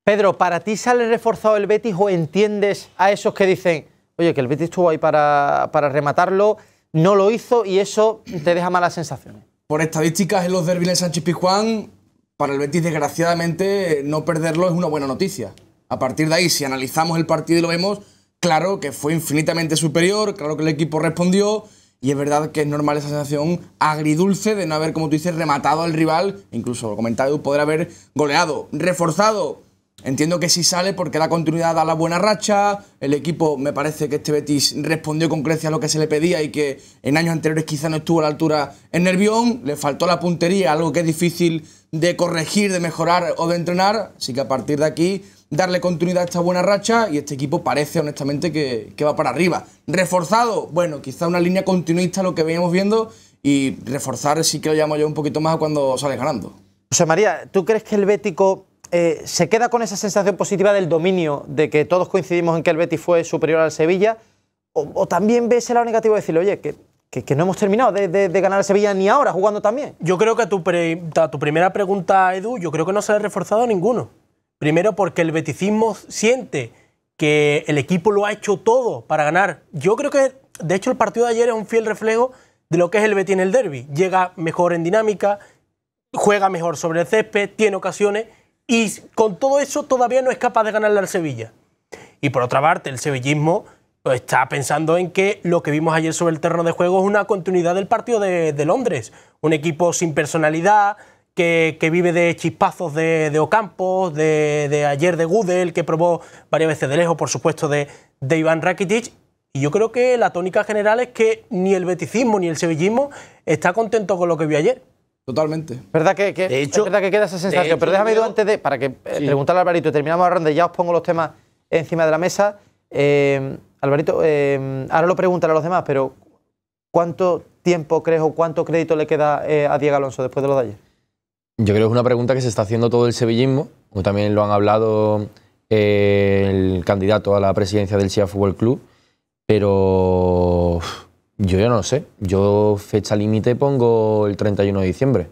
Pedro, ¿para ti sale reforzado el Betis o entiendes a esos que dicen oye, que el Betis estuvo ahí para, rematarlo, no lo hizo y eso te deja malas sensaciones. Por estadísticas en los derbis Sánchez Pizjuán, para el Betis desgraciadamente no perderlo es una buena noticia. A partir de ahí, si analizamos el partido y lo vemos, claro que fue infinitamente superior, claro que el equipo respondió, y es verdad que es normal esa sensación agridulce de no haber, como tú dices, rematado al rival, incluso, lo comentaba poder haber goleado. Reforzado Entiendo que sí sale porque la continuidad a la buena racha, el equipo me parece que este Betis respondió con creencia a lo que se le pedía y que en años anteriores quizá no estuvo a la altura en Nervión, le faltó la puntería, algo que es difícil de corregir, de mejorar o de entrenar, así que a partir de aquí darle continuidad a esta buena racha y este equipo parece honestamente que, va para arriba. Reforzado, bueno, quizá una línea continuista lo que veníamos viendo y reforzar sí que lo llamo yo un poquito más cuando sale ganando. José María, ¿tú crees que el Bético eh, ¿se queda con esa sensación positiva del dominio, de que todos coincidimos en que el Betis fue superior al Sevilla? ¿O, también ves el lado negativo de decir, oye, que, que, no hemos terminado de, ganar al Sevilla ni ahora jugando también? Yo creo que tu, primera pregunta, Edu, yo creo que no se ha reforzado ninguno. Primero porque el beticismo siente que el equipo lo ha hecho todo para ganar. Yo creo que, de hecho, el partido de ayer es un fiel reflejo de lo que es el Betis en el derby. Llega mejor en dinámica, juega mejor sobre el césped, tiene ocasiones y con todo eso todavía no es capaz de ganarle al Sevilla. Y por otra parte, el sevillismo pues, está pensando en que lo que vimos ayer sobre el terreno de juego es una continuidad del partido de, Londres. Un equipo sin personalidad, que, vive de chispazos de, Ocampo, Ocampos, de, ayer de Gudel, que probó varias veces de lejos, por supuesto, de, de Iván Rakitic. Y yo creo que la tónica general es que ni el beticismo ni el sevillismo está contento con lo que vio ayer. Totalmente. ¿Verdad que, es verdad que queda esa sensación. pero déjame ir antes de. Para que eh, preguntarle a Alvarito y terminamos la ronda y ya os pongo los temas encima de la mesa. Eh, Alvarito, eh, ahora lo preguntaré a los demás, pero ¿cuánto tiempo crees o cuánto crédito le queda a Diego Alonso después de los de Yo creo que es una pregunta que se está haciendo todo el sevillismo, también lo han hablado el candidato a la presidencia del SIA Fútbol Club, pero yo ya no lo sé. Yo fecha límite pongo el 31 de diciembre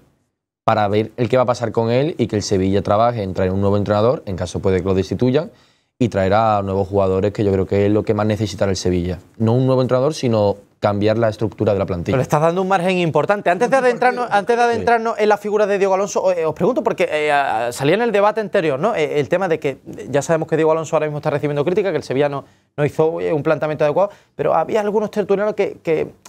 para ver el qué va a pasar con él y que el Sevilla trabaje en traer un nuevo entrenador, en caso puede que lo destituyan, y traerá a nuevos jugadores, que yo creo que es lo que más necesitará el Sevilla. No un nuevo entrenador, sino cambiar la estructura de la plantilla. Pero estás dando un margen importante. Antes de adentrarnos, antes de adentrarnos en la figura de Diego Alonso, eh, os pregunto, porque eh, salía en el debate anterior, ¿no? Eh, el tema de que ya sabemos que Diego Alonso ahora mismo está recibiendo críticas, que el Sevillano no hizo un planteamiento adecuado, pero había algunos tertulianos que,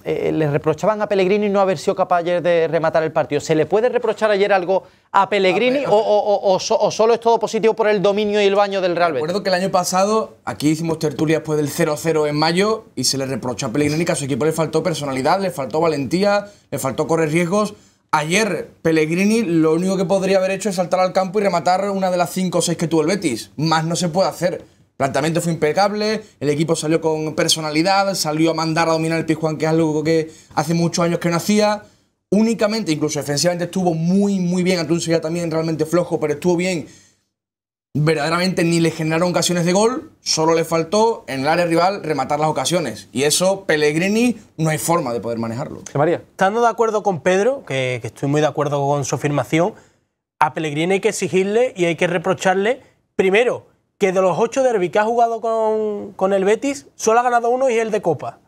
eh, le reprochaban a Pellegrini no haber sido capaz ayer de rematar el partido. ¿Se le puede reprochar ayer algo a Pellegrini o, o, solo es todo positivo por el dominio y el baño del Real Betis? Recuerdo que el año pasado aquí hicimos tertulias después del 0-0 en mayo y se le reprochó a Pellegrini que a su equipo le faltó personalidad, le faltó valentía, le faltó correr riesgos. Ayer, Pellegrini lo único que podría haber hecho es saltar al campo y rematar una de las 5 o 6 que tuvo el Betis. Más no se puede hacer planteamiento fue impecable, el equipo salió con personalidad, salió a mandar a dominar el Pizjuán, que es algo que hace muchos años que no hacía. Únicamente, incluso defensivamente estuvo muy, muy bien. un ya también realmente flojo, pero estuvo bien. Verdaderamente ni le generaron ocasiones de gol, solo le faltó en el área rival rematar las ocasiones. Y eso, Pellegrini, no hay forma de poder manejarlo. María. Estando de acuerdo con Pedro, que estoy muy de acuerdo con su afirmación, a Pellegrini hay que exigirle y hay que reprocharle, primero, que de los ocho derbis que ha jugado con, el Betis, solo ha ganado uno y es el de Copa.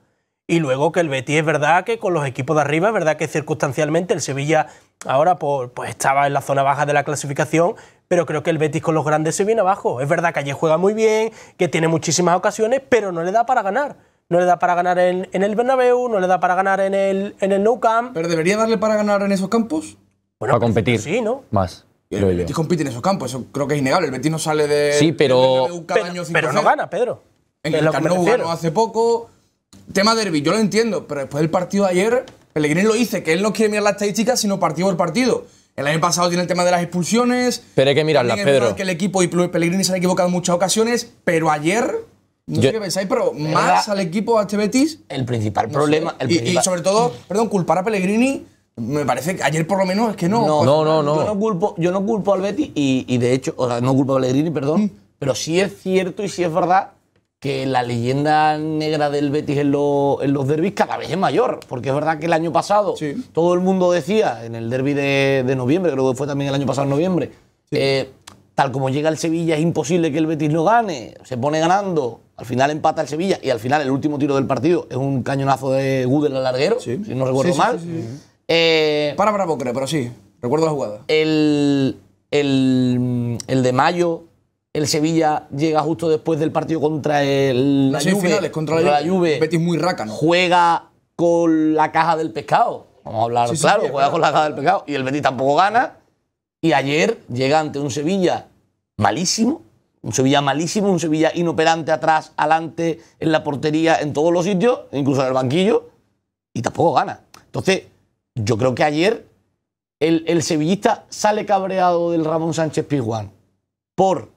Y luego que el Betis es verdad que con los equipos de arriba, es verdad que circunstancialmente el Sevilla ahora pues, pues estaba en la zona baja de la clasificación, pero creo que el Betis con los grandes se viene abajo. Es verdad que allí juega muy bien, que tiene muchísimas ocasiones, pero no le da para ganar. No le da para ganar en, el Bernabéu, no le da para ganar en el, en el Nou Camp. ¿Pero debería darle para ganar en esos campos? Bueno, para competir. Sí, ¿no? Más. Y el Betis compite en esos campos, eso creo que es innegable. El Betis no sale de. Sí, pero. pero, no gana, Pedro. En el Camp ganó hace poco. Tema derby, yo lo entiendo, pero después del partido de ayer, Pellegrini lo dice, que él no quiere mirar las estadísticas, sino partido por partido. El año pasado tiene el tema de las expulsiones. Pero hay que mirarlas, Pedro. que el equipo y Pellegrini se han equivocado en muchas ocasiones, pero ayer no yo, sé qué pensáis, pero más al equipo a este Betis. El principal problema. y, y, sobre todo, perdón, culpar a Pellegrini me parece que ayer por lo menos es que no. No, pues, no, no, Yo no culpo, yo no culpo al Betis y, y, de hecho, o sea, no culpo a Pellegrini, perdón, mm. pero sí es cierto y sí es verdad que la leyenda negra del Betis en, en los derbis cada vez es mayor, porque es verdad que el año pasado todo el mundo decía, en el derby de, de, noviembre, creo que fue también el año pasado en noviembre, eh, tal como llega el Sevilla es imposible que el Betis lo gane, se pone ganando, al final empata el Sevilla y al final el último tiro del partido es un cañonazo de Gudel al larguero, si no recuerdo mal. Eh, para, para, creo, pero sí. Recuerdo la jugada. El, el, el de mayo, el Sevilla llega justo después del partido contra el, la Juve. la, Juve. Betis muy raca, Juega con la caja del pescado. Vamos a hablar claro, juega con la caja del pescado. Y el Betis tampoco gana. Y ayer llega ante un Sevilla malísimo, un Sevilla malísimo, un Sevilla inoperante atrás, adelante, en la portería, en todos los sitios, incluso en el banquillo, y tampoco gana. Entonces, yo creo que ayer el, sevillista sale cabreado del Ramón Sánchez Pizjuán por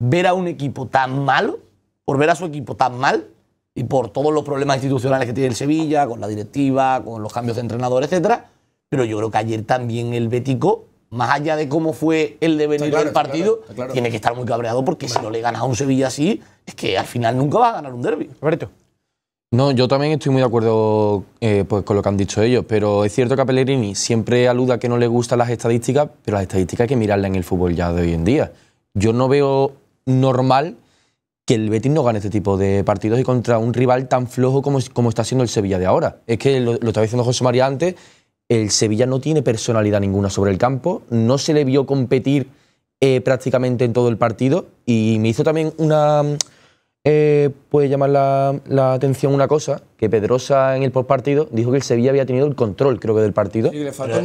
ver a un equipo tan malo, por ver a su equipo tan mal y por todos los problemas institucionales que tiene el Sevilla, con la directiva, con los cambios de entrenador, etcétera. Pero yo creo que ayer también el Bético, más allá de cómo fue el devenir del partido, tiene que estar muy cabreado porque si no le ganas a un Sevilla así, es que al final nunca va a ganar un derbi. Roberto. No, yo también estoy muy de acuerdo eh, pues, con lo que han dicho ellos, pero es cierto que a Pellegrini siempre aluda que no le gustan las estadísticas, pero las estadísticas hay que mirarlas en el fútbol ya de hoy en día. Yo no veo normal que el Betis no gane este tipo de partidos y contra un rival tan flojo como, está siendo el Sevilla de ahora. Es que lo, estaba diciendo José María antes, el Sevilla no tiene personalidad ninguna sobre el campo, no se le vio competir eh, prácticamente en todo el partido y me hizo también una eh, puede llamar la, atención una cosa, que Pedrosa en el postpartido dijo que el Sevilla había tenido el control, creo que, del partido. Y le faltó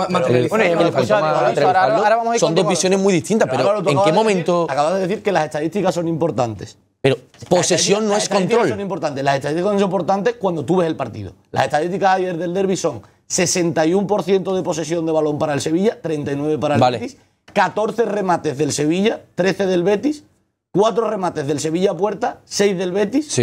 Son dos visiones muy distintas, pero, ¿en qué momento...? acabas de decir que las estadísticas son importantes. Pero posesión no es control. Son importantes. Las estadísticas son importantes cuando tú ves el partido. Las estadísticas ayer del derby son 61% de posesión de balón para el Sevilla, 39% para el Betis, 14 remates del Sevilla, 13 del Betis, cuatro remates del Sevilla puerta, seis del Betis.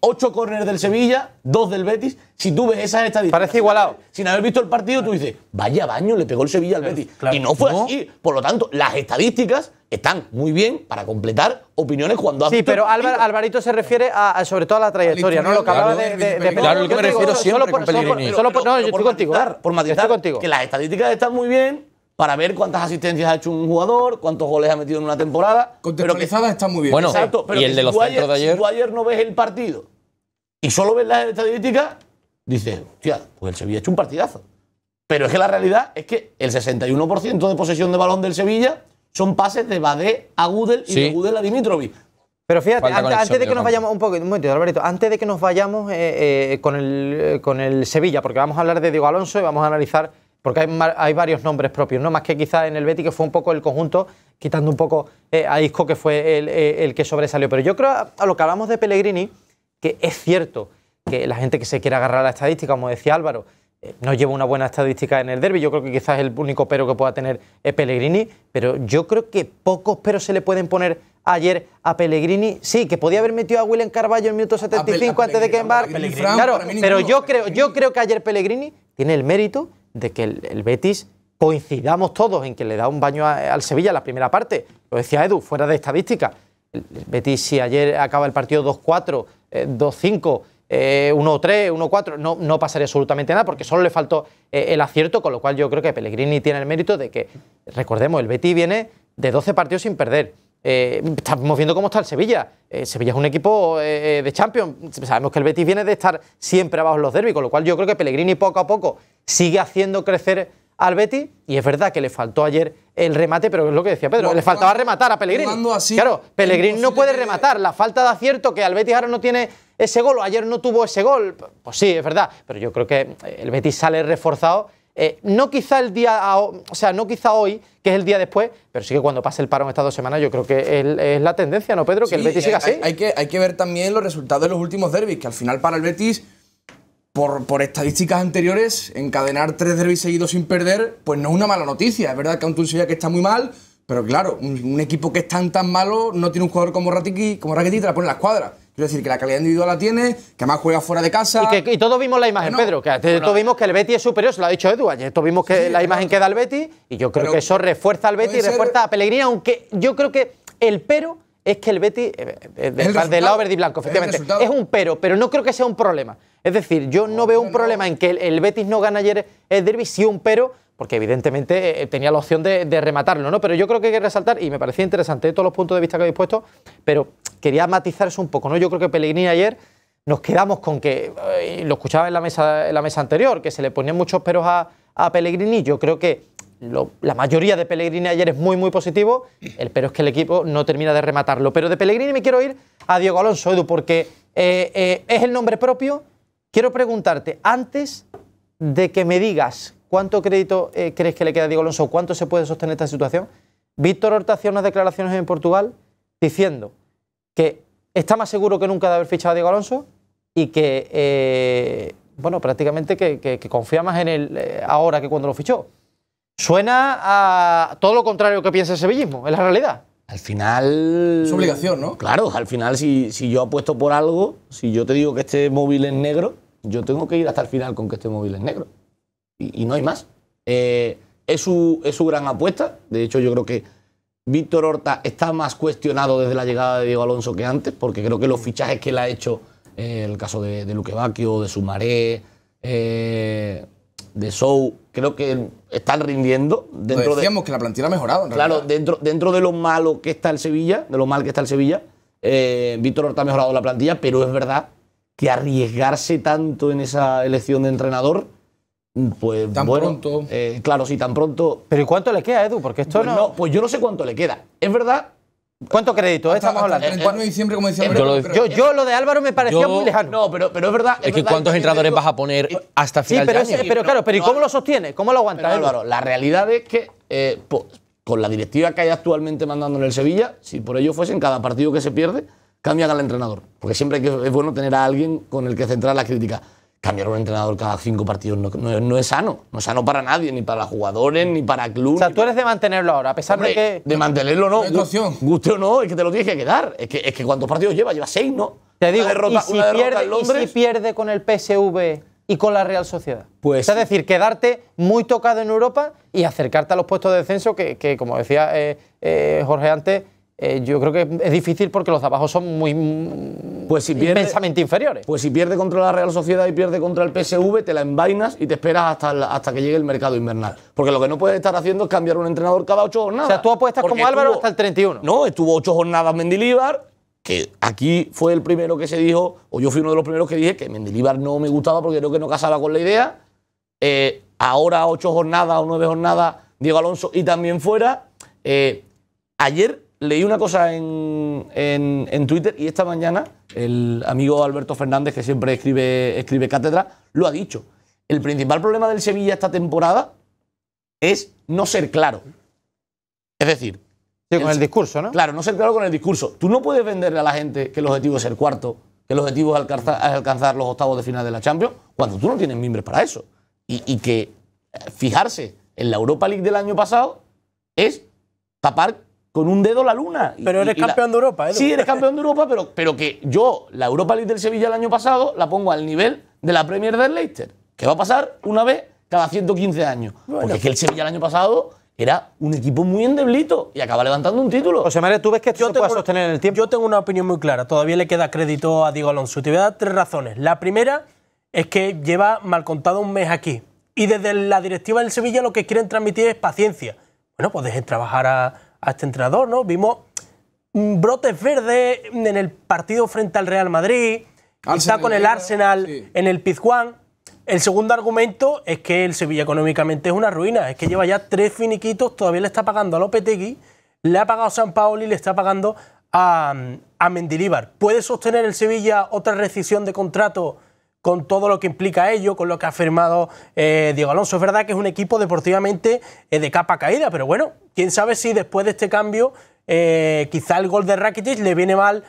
Ocho córneres del Sevilla, dos del Betis. Si tú ves esas estadísticas. Parece igualado. Sin haber visto el partido, tú dices, vaya baño, le pegó el Sevilla al Betis. y no fue así. Por lo tanto, las estadísticas están muy bien para completar opiniones cuando hace. Sí, pero Alvarito se refiere a, sobre todo a la trayectoria, ¿no? Lo que hablaba de, de, Claro, lo que me refiero siempre solo por, no, yo estoy contigo. Por matizar, ¿eh? que las estadísticas están muy bien para ver cuántas asistencias ha hecho un jugador, cuántos goles ha metido en una temporada. Contextualizadas está muy bien. Bueno, pero y el de los ayer, de ayer. tú ayer no ves el partido y solo ves las estadísticas, dices, hostia, pues el Sevilla ha hecho un partidazo. Pero es que la realidad es que el 61% de posesión de balón del Sevilla son pases de Badé a Gudel y de Gudel a Dimitrovic. Pero fíjate, antes, de que nos vayamos, un poquito, Alberto, antes de que nos vayamos eh, eh, con, el, eh, con el Sevilla, porque vamos a hablar de Diego Alonso y vamos a analizar porque hay, varios nombres propios, ¿no? Más que quizás en el Betis, que fue un poco el conjunto, quitando un poco eh, a Isco, que fue eh, el, que sobresalió. Pero yo creo, a, lo que hablamos de Pellegrini, que es cierto que la gente que se quiere agarrar a la estadística, como decía Álvaro, eh, no lleva una buena estadística en el derby. Yo creo que quizás el único pero que pueda tener es Pellegrini, pero yo creo que pocos pero se le pueden poner ayer a Pellegrini. Sí, que podía haber metido a Willen Carballo en minuto 75 antes de que embarque. pero yo creo, yo creo que ayer Pellegrini tiene el mérito de que el, Betis coincidamos todos en que le da un baño al Sevilla la primera parte. Lo decía Edu, fuera de estadística. El, Betis, si ayer acaba el partido 2-4, 2-5, 1-3, 1-4, no, no pasaría absolutamente nada porque solo le faltó eh, el acierto, con lo cual yo creo que Pellegrini tiene el mérito de que, recordemos, el Betis viene de 12 partidos sin perder. Eh, estamos viendo cómo está el Sevilla. Eh, Sevilla es un equipo de Champions. Sabemos que el Betis viene de estar siempre abajo en los derbis, con lo cual yo creo que Pellegrini poco a poco sigue haciendo crecer al Betis y es verdad que le faltó ayer el remate, pero es lo que decía Pedro, le faltaba rematar a Pellegrini. Así, claro, Pellegrini no puede rematar, la falta de acierto que al Betis ahora no tiene ese gol o ayer no tuvo ese gol, pues sí, es verdad, pero yo creo que eh, el Betis sale reforzado. Eh, no quizá el día, o sea, no quizá hoy, que es el día después, pero sí que cuando pase el paro estas dos semanas, yo creo que es, la tendencia, ¿no, Pedro? Que el Betis siga así. hay, que, hay que ver también los resultados de los últimos derbis, que al final para el Betis por, estadísticas anteriores, encadenar tres derbis seguidos sin perder, pues no es una mala noticia. Es verdad que un ya que está muy mal, pero claro, un, equipo que es tan tan malo no tiene un jugador como Rakitic, como te la pone en la escuadra. Quiero decir que la calidad individual la tiene, que además juega fuera de casa. Y, todos vimos la imagen, Pedro. Que todos vimos que el Betty es superior, se lo ha dicho Edu. todos vimos que la imagen queda da el Betty. Y yo creo que eso refuerza al Betty y refuerza a Pellegrini, aunque yo creo que el pero es que el Betis, eh, eh, del lado verde y blanco, efectivamente, es un pero, pero no creo que sea un problema. Es decir, yo no, veo un problema en que el, Betis no gane ayer el derby, sí un pero, porque evidentemente eh, tenía la opción de, rematarlo, ¿no? Pero yo creo que hay que resaltar, y me parecía interesante todos los puntos de vista que habéis puesto, pero quería matizar eso un poco, ¿no? Yo creo que Pellegrini ayer nos quedamos con que, lo escuchaba en la, mesa, la mesa anterior, que se le ponían muchos peros a Pellegrini, yo creo que la mayoría de Pellegrini ayer es muy, muy positivo, pero es que el equipo no termina de rematarlo. Pero de Pellegrini me quiero ir a Diego Alonso, Edu, porque eh, eh, es el nombre propio. Quiero preguntarte, antes de que me digas cuánto crédito eh, crees que le queda a Diego Alonso, cuánto se puede sostener esta situación, Víctor Horta hacía unas declaraciones en Portugal diciendo que está más seguro que nunca de haber fichado a Diego Alonso y que, bueno, prácticamente que, que confía más en él ahora que cuando lo fichó. Suena a todo lo contrario que piensa el sevillismo, es la realidad. Al final. Es obligación, ¿no? Claro, al final, si, si yo apuesto por algo, si yo te digo que este móvil es negro, yo tengo que ir hasta el final con que este móvil es negro. Y, no hay más. Eh, es, su, gran apuesta. De hecho, yo creo que Víctor Horta está más cuestionado desde la llegada de Diego Alonso que antes, porque creo que los fichajes que él ha hecho, eh, el caso de, Luque de Sumaré, eh, de Sou, creo que están rindiendo. Dentro decíamos que la plantilla ha mejorado. claro, dentro, dentro de lo malo que está el Sevilla, de lo mal que está el Sevilla, eh, Víctor Horta ha mejorado la plantilla, pero es verdad que arriesgarse tanto en esa elección de entrenador pues tan pronto. Eh, claro, sí, tan pronto. Pero cuánto le queda, Edu? Porque esto pues no... Pues yo no sé cuánto le queda. Es verdad ¿Cuánto crédito? estamos hablando. yo, lo, de Álvaro me parecía muy lejano. No, pero, pero es verdad. Es, que cuántos entrenadores vas a poner eh, hasta final pero, de año? pero claro, pero ¿y cómo lo sostiene? ¿Cómo lo aguanta? Álvaro, la realidad es que eh, con la directiva que hay actualmente mandando en el Sevilla, si por ello fuese en cada partido que se pierde, cambian al entrenador. Porque siempre es bueno tener a alguien con el que centrar la crítica cambiar un entrenador cada cinco partidos no, es sano. No es sano para nadie, ni para los jugadores, ni para club. O sea, tú eres de mantenerlo ahora, a pesar de que. De mantenerlo no. Guste o no, es que te lo tienes que quedar. Es que, es que ¿cuántos partidos lleva? Lleva seis, ¿no? Te digo, una derrota, ¿y si, pierde, con el PSV y con la Real Sociedad? Pues. Es decir, quedarte muy tocado en Europa y acercarte a los puestos de descenso que, como decía eh, eh, Jorge antes eh, yo creo que es difícil porque los de son muy mm, pues inmensamente inferiores. Pues si pierde contra la Real Sociedad y pierde contra el PSV, te la envainas y te esperas hasta, hasta que llegue el mercado invernal. Porque lo que no puedes estar haciendo es cambiar un entrenador cada ocho jornadas. O sea, tú apuestas como Álvaro hasta el 31. No, estuvo ocho jornadas Mendilibar, que aquí fue el primero que se dijo, o yo fui uno de los primeros que dije que Mendilibar no me gustaba porque creo que no casaba con la idea. Eh, ahora ocho jornadas o nueve jornadas Diego Alonso y también fuera. Eh, ayer leí una cosa en, en, Twitter y esta mañana el amigo Alberto Fernández, que siempre escribe, escribe cátedra, lo ha dicho. El principal problema del Sevilla esta temporada es no ser claro. Es decir... Sí, con el, discurso, ¿no? Claro, no ser claro con el discurso. Tú no puedes venderle a la gente que el objetivo es ser cuarto, que el objetivo es alcanzar, los octavos de final de la Champions, cuando tú no tienes miembros para eso. Y, y que eh, fijarse en la Europa League del año pasado es tapar con un dedo la luna. Pero eres campeón de Europa, ¿eh? Sí, eres campeón de Europa, pero, pero que yo, la Europa League del Sevilla el año pasado, la pongo al nivel de la Premier del Leicester, que va a pasar una vez cada 115 años. Porque es que el Sevilla el año pasado era un equipo muy endeblito y acaba levantando un título. sea, María, ¿tú ves que esto yo se sostener en el tiempo? Yo tengo una opinión muy clara. Todavía le queda crédito a Diego Alonso. Te voy a dar tres razones. La primera es que lleva mal contado un mes aquí. Y desde la directiva del Sevilla lo que quieren transmitir es paciencia. Bueno, pues dejen trabajar a, a este entrenador, ¿no? Vimos brotes verdes en el partido frente al Real Madrid, está con el Arsenal en el Pizjuán. El segundo argumento es que el Sevilla económicamente es una ruina, es que lleva ya tres finiquitos, todavía le está pagando a Lopetegui, le ha pagado a San Paolo y le está pagando a, a ¿Puede sostener el Sevilla otra rescisión de contrato con todo lo que implica ello, con lo que ha afirmado eh, Diego Alonso. Es verdad que es un equipo deportivamente eh, de capa caída, pero bueno, quién sabe si después de este cambio eh, quizá el gol de Rakitic le viene mal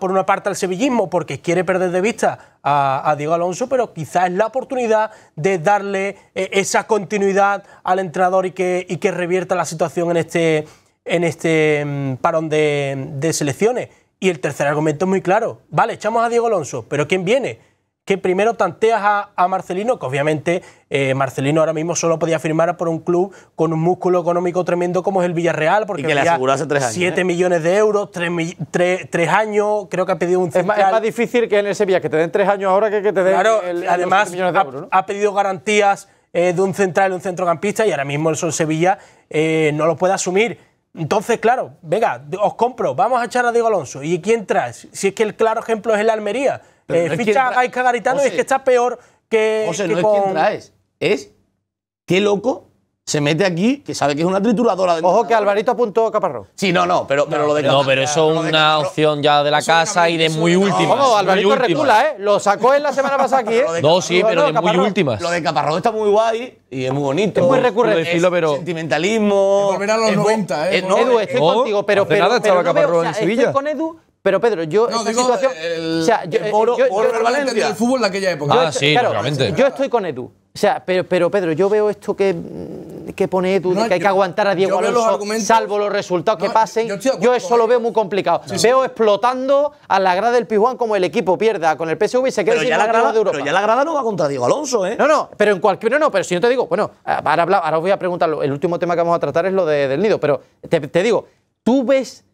por una parte al sevillismo porque quiere perder de vista a, Diego Alonso, pero quizá es la oportunidad de darle esa continuidad al entrenador y que, que revierta la situación en este, en este mm, parón de, de selecciones. Y el tercer argumento es muy claro. Vale, echamos a Diego Alonso, pero ¿quién viene? que primero tanteas a, Marcelino, que obviamente eh, Marcelino ahora mismo solo podía firmar por un club con un músculo económico tremendo como es el Villarreal, porque y le tres ¿eh? millones de euros, tres años, creo que ha pedido un es es más, difícil que en el Sevilla, que te den tres años ahora que te den claro, además, Ha, pedido garantías eh, de un central, de un centrocampista, y ahora mismo el Sol Sevilla no lo puede asumir. Entonces, claro, venga, os compro, vamos a echar a Diego Alonso. ¿Y quién trae? Si es que el claro ejemplo es el Almería eh, ficha a Gaisca Garitano y es que está peor que. José, que no es quien traes. Es qué loco se mete aquí, que sabe que es una trituradora. De Ojo que Alvarito apuntó a Caparro. Sí, no, no, pero, lo de No, pero eso es una opción ya de la casa y de muy última. No, Alvarito recula, ¿eh? Lo sacó en la semana pasada aquí, ¿eh? No, sí, pero de muy últimas. Lo de Caparro está muy guay y es muy bonito. Es muy recurrente. Es sentimentalismo. volver a los 90, ¿eh? Edu, estoy contigo, pero. pero, nada estaba Caparro en Sevilla. Estoy con Edu, pero Pedro, yo no, situación, o del eh, fútbol de aquella época. Ah, sí, claro, Yo estoy con Edu. O sea, pero, Pedro, yo veo esto que, mm, que pone Edu, que hay que aguantar a Diego Alonso, salvo los resultados que pasen. Yo, eso lo veo muy complicado. veo explotando a la grada del Pijuán como el equipo pierda con el PSV y se queda sin la grada de Europa. Pero ya la grada no va contra Diego Alonso, ¿eh? No, no, pero en cualquier. No, pero si no te digo, bueno, ahora, ahora os voy a preguntar, el último tema que vamos a tratar es lo del nido, pero te digo, tú ves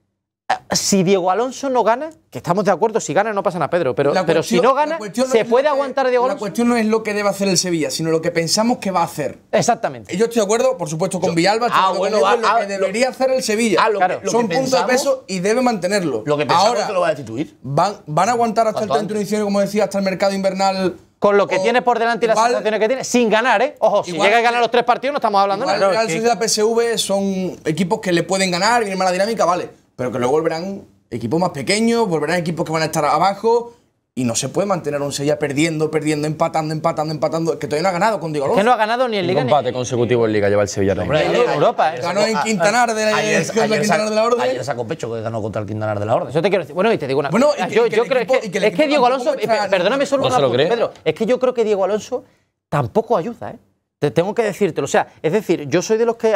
si Diego Alonso no gana, que estamos de acuerdo, si gana no pasan a Pedro, pero, si no gana, ¿se puede aguantar Diego Alonso? La cuestión no es lo que debe hacer el Sevilla, sino lo que pensamos que va a hacer. Exactamente. yo estoy de acuerdo, por supuesto, con Villalba, ah, bueno, ah, lo que ah, debería hacer el Sevilla. Son puntos de peso y debe mantenerlo. Lo que Ahora, que lo va a destituir. Van, a aguantar hasta el de como decía, hasta el mercado invernal con lo que tiene por delante y las que tiene, sin ganar, ¿eh? Ojo, si llega a ganar los tres partidos no estamos hablando igual, nada. Real Sociedad, PSV son equipos que le pueden ganar, viene mala dinámica, vale pero que luego volverán equipos más pequeños, volverán equipos que van a estar abajo y no se puede mantener un Sevilla perdiendo, perdiendo, empatando, empatando, empatando. Que todavía no ha ganado con Diego Alonso. que no ha ganado ni en Liga. Un empate consecutivo en Liga lleva el Sevilla Europa. Eh. Ganó en Quintanar de, ayer, Quintanar de la Orden. Ayer sacó pecho que ganó contra el Quintanar de la Orden. Yo te quiero decir. Bueno, y te digo una cosa. Bueno, yo, creo es que, Diego Alonso. Perdóname solo una cosa, Pedro. Es que yo creo que Diego Alonso tampoco ayuda, ¿eh? tengo que decírtelo. O sea, es decir, yo soy de los que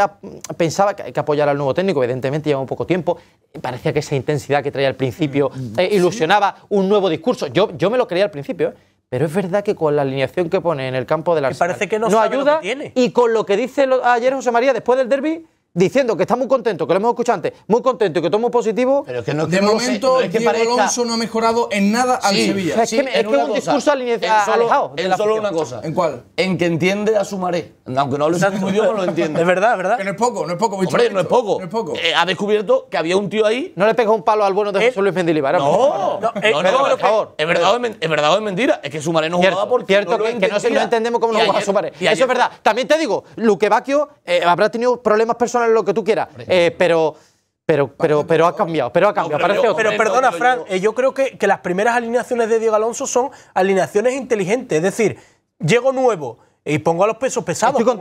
pensaba que hay que apoyar al nuevo técnico, evidentemente lleva un poco tiempo. Parecía que esa intensidad que traía al principio mm, mm, eh, ilusionaba un nuevo discurso. Yo, yo me lo creía al principio, ¿eh? Pero es verdad que con la alineación que pone en el campo de la... parece que no, ayuda y con lo que dice ayer José María después del derby diciendo que está muy contento, que lo hemos escuchado antes, muy contento y que todo muy positivo. Pero es que no, de momento, es que Diego Alonso no ha mejorado en nada al Sevilla. es que, es, un discurso alejado. En solo, una cosa. ¿En cuál? En que entiende a su maré. Aunque no hable entiendo muy pues lo entiende. Es verdad, ¿verdad? Que no es poco, no es poco. Hombre, no es poco. No es poco. Eh, ha descubierto que había un tío ahí. No le pegó un palo al bueno de eh, José Luis Mendilibar. No, eh, no, por favor. Es verdad, es verdad o es mentira. Es que su maré no jugaba porque. Cierto que no entendemos cómo no jugaba su maré. Eso es verdad. También te digo, Luque habrá tenido problemas personales lo que tú quieras. Eh, pero. Pero, pero, ha cambiado, pero ha cambiado. pero, perdona, Fran, eh, yo creo que, que las primeras alineaciones de Diego Alonso son alineaciones inteligentes. Es decir, llego nuevo, y pongo a los pesos pesados, Pero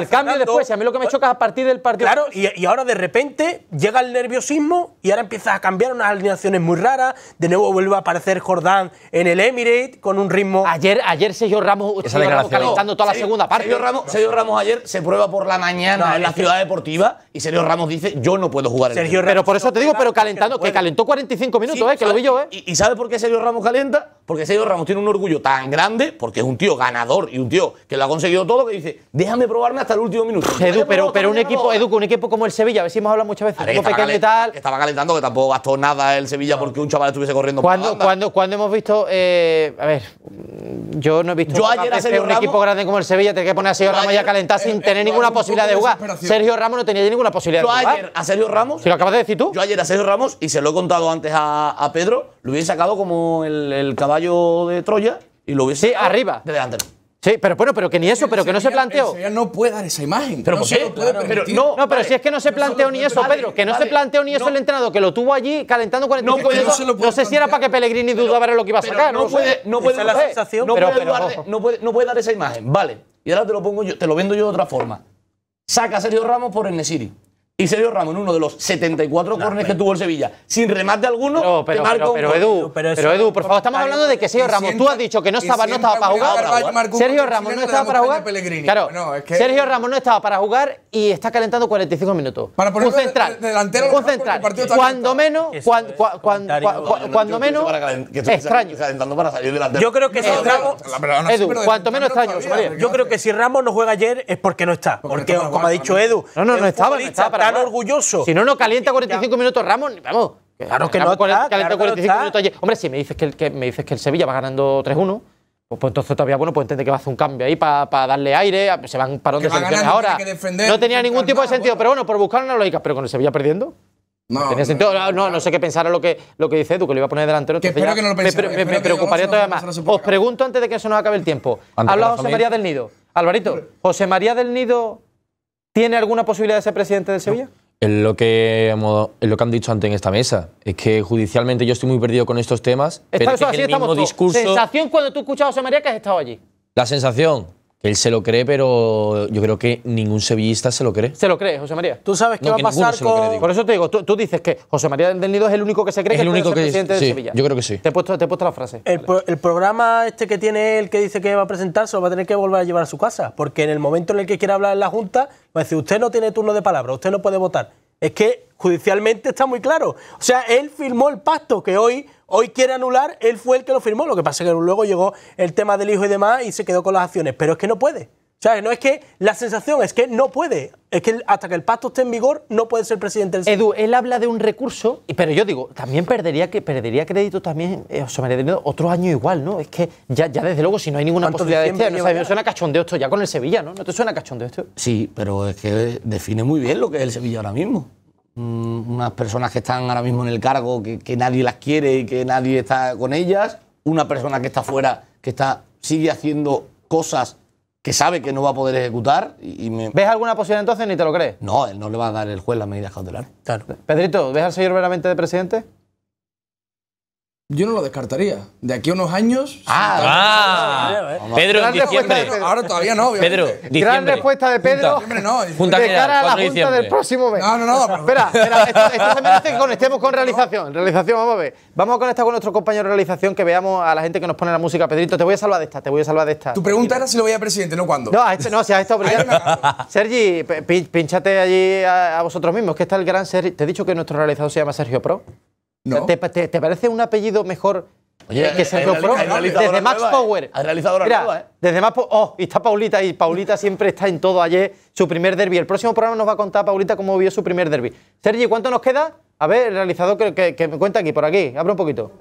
el cambio después, a mí lo que me choca es a partir del partido. Claro, y, ahora de repente llega el nerviosismo y ahora empiezas a cambiar unas alineaciones muy raras. De nuevo vuelve a aparecer Jordán en el Emirate con un ritmo. Ayer, ayer Sergio Ramos, está calentando toda la segunda parte. Sergio Ramos, ayer se prueba por la mañana en la ciudad deportiva y Sergio Ramos dice: Yo no puedo jugar el Sergio Ramos Pero por eso te digo, pero calentando, que calentó 45 minutos, eh, que lo vi yo, ¿eh? ¿Y, ¿Y por qué Sergio Ramos calenta? Porque Sergio Ramos tiene un orgullo tan grande, porque es un tío ganador y un tío que lo ha conseguido todo, que dice, déjame probarme hasta el último minuto. Edu, pero, pero un equipo, Edu, un equipo como el Sevilla, a ver si hemos hablado muchas veces, que estaba, calentando, que tampoco gastó nada el Sevilla porque un chaval estuviese corriendo por cuando, cuando hemos visto, eh, a ver, yo no he visto yo a un equipo grande como el Sevilla, tener que poner a Sergio Ramos ya a calentar sin eh, tener eh, ninguna posibilidad de jugar. Sergio Ramos no tenía ninguna posibilidad de jugar. ayer a Sergio Ramos. Si lo acabas de decir tú. Yo ayer a Sergio Ramos, y se lo he contado antes a, Pedro, lo hubiese sacado como el, caballo de Troya y lo hubiese. Sí, arriba. De delante Sí, pero bueno, pero que ni eso, pero que no se planteó. no puede dar esa imagen. Pero no, pero, no, no, pero si es que no se planteó ni eso, Pedro, que no se planteó ni eso el entrenador, que lo tuvo allí calentando el minutos. No, sé si era para que Pellegrini dudara lo que iba a sacar. No puede, no puede, no puede dar esa imagen. Vale. Y ahora te lo pongo yo, te lo vendo yo de otra forma. Saca a Sergio Ramos por el y Sergio Ramos uno de los 74 cornes que tuvo el Sevilla, sin remate alguno, pero, pero, pero, Edu, pero, Edu, por favor, estamos hablando de que Sergio Ramos, tú has dicho que no estaba, no estaba para jugar. Sergio Ramos no estaba para jugar. Claro, Sergio Ramos no estaba para jugar y está calentando 45 minutos. Para central. concentrar, central. Cuando menos, cuando, menos, extraño. para salir delantero. Yo creo que si Ramos, Edu, cuanto menos extraño, Yo creo que si Ramos no juega ayer es porque no está, porque como ha dicho Edu, no, no, no estaba, no orgulloso. Si no, no calienta 45 minutos Ramón. Vamos. Claro que no está, calienta 45 minutos Hombre, si me dices que, el, Sevilla va ganando 3-1. Pues, pues, entonces todavía, bueno, pues entiende que va a hacer un cambio ahí para darle aire, se van para donde se selecciones ahora. no tenía ningún tipo de sentido, pero bueno, por buscar una lógica, pero con el Sevilla perdiendo. No, sentido. No, no, sé qué pensar lo que, lo que dice Edu, que lo iba a poner delantero. me, me, preocuparía todavía más. Os pregunto antes de que se nos acabe el tiempo. Habla José María del Nido. Alvarito, José María del Nido ¿Tiene alguna posibilidad de ser presidente de Sevilla? en lo, que, lo que han dicho antes en esta mesa. Es que judicialmente yo estoy muy perdido con estos temas. pero es el mismo discurso. Sensación cuando tú escuchado a María que has estado allí. La sensación. Él se lo cree, pero yo creo que ningún sevillista se lo cree. Se lo cree, José María. Tú sabes qué va a pasar con. Por eso te digo, tú, dices que José María del Nido es el único que se cree que el único que es presidente de Sevilla. Yo creo que sí. Te he puesto, la frase. El, programa este que tiene él que dice que va a presentarse, lo va a tener que volver a llevar a su casa. Porque en el momento en el que quiera hablar en la Junta, va a decir: Usted no tiene turno de palabra, usted no puede votar. Es que judicialmente está muy claro. O sea, él firmó el pacto que hoy Hoy quiere anular, él fue el que lo firmó. Lo que pasa es que luego llegó el tema del hijo y demás y se quedó con las acciones. Pero es que no puede. O sea, no es que la sensación es que no puede. Es que hasta que el pacto esté en vigor no puede ser presidente del Edu, él habla de un recurso, pero yo digo, también perdería que perdería crédito también eh, me otro año igual, ¿no? Es que ya, ya desde luego si no hay ninguna posibilidad de no, este suena cachondeo esto ya con el Sevilla, ¿no? ¿No te suena cachondeo esto? Sí, pero es que define muy bien lo que es el Sevilla ahora mismo. Mm, unas personas que están ahora mismo en el cargo, que, nadie las quiere y que nadie está con ellas, una persona que está fuera, que está, sigue haciendo cosas que sabe que no va a poder ejecutar. ¿Ves alguna posibilidad entonces ni te lo crees? No, él no le va a dar el juez las medidas cautelares. Claro. Pedrito, ¿ves al señor Veramente de presidente? Yo no lo descartaría. De aquí a unos años. Ah, ah. ¿eh? Pedro, en diciembre. Ahora todavía no, obviamente. Pedro, Gran respuesta de Pedro. Junta, no, de cara a la junta del próximo mes. No, no, no. espera, espera. Esto, se [laughs] merece que conectemos con realización. Realización, vamos a ver. Vamos a conectar con nuestro compañero de realización que veamos a la gente que nos pone la música. Pedrito, te voy a salvar de esta, te voy a salvar de esta. Tu pregunta era si lo voy a presidente, no cuándo. No, este, no, si a estado obligado. Sergi, pinchate allí a, a, vosotros mismos, que está el gran Sergi. Te he dicho que nuestro realizador se llama Sergio Pro. ¿Te, parece un apellido mejor que Sergio Pro? desde Max ¿eh? Power. Ha realizado ¿eh? Desde Max Oh, y está Paulita y Paulita siempre está en todo ayer. Su primer derby. El próximo programa nos va a contar Paulita cómo vio su primer derby. Sergi, ¿cuánto nos queda? A ver, realizado realizador que, me cuenta aquí, por aquí. Abre un poquito.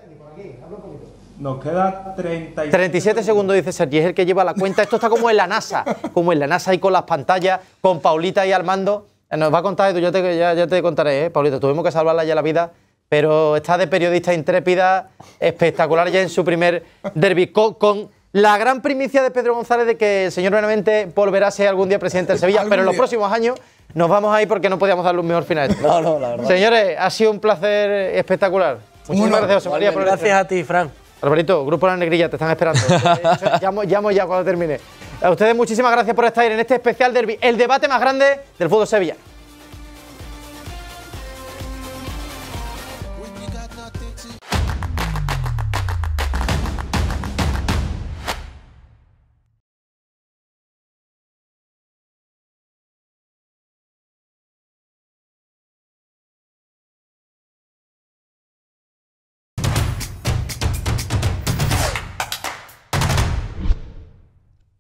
Nos queda 37, 37 segundos, dice Sergi, es el que lleva la cuenta. Esto está como en la NASA, como en la NASA ahí con las pantallas, con Paulita y al mando. Eh, nos va a contar, yo ya, te contaré, ¿eh? Paulita, tuvimos que salvarla ya la vida pero está de periodista intrépida, espectacular ya en su primer derby. Con, la gran primicia de Pedro González de que el señor Benavente volverá a ser algún día presidente de Sevilla, pero en los próximos años nos vamos ahí porque no podíamos darle un mejor final. [laughs] Señores, ha sido un placer espectacular. Muchísimas gracias, María. gracias a ti, Fran. Alvarito, Grupo La Negrilla, te están esperando. [laughs] llamo, ya cuando termine. A ustedes muchísimas gracias por estar en este especial derby, el debate más grande del fútbol Sevilla.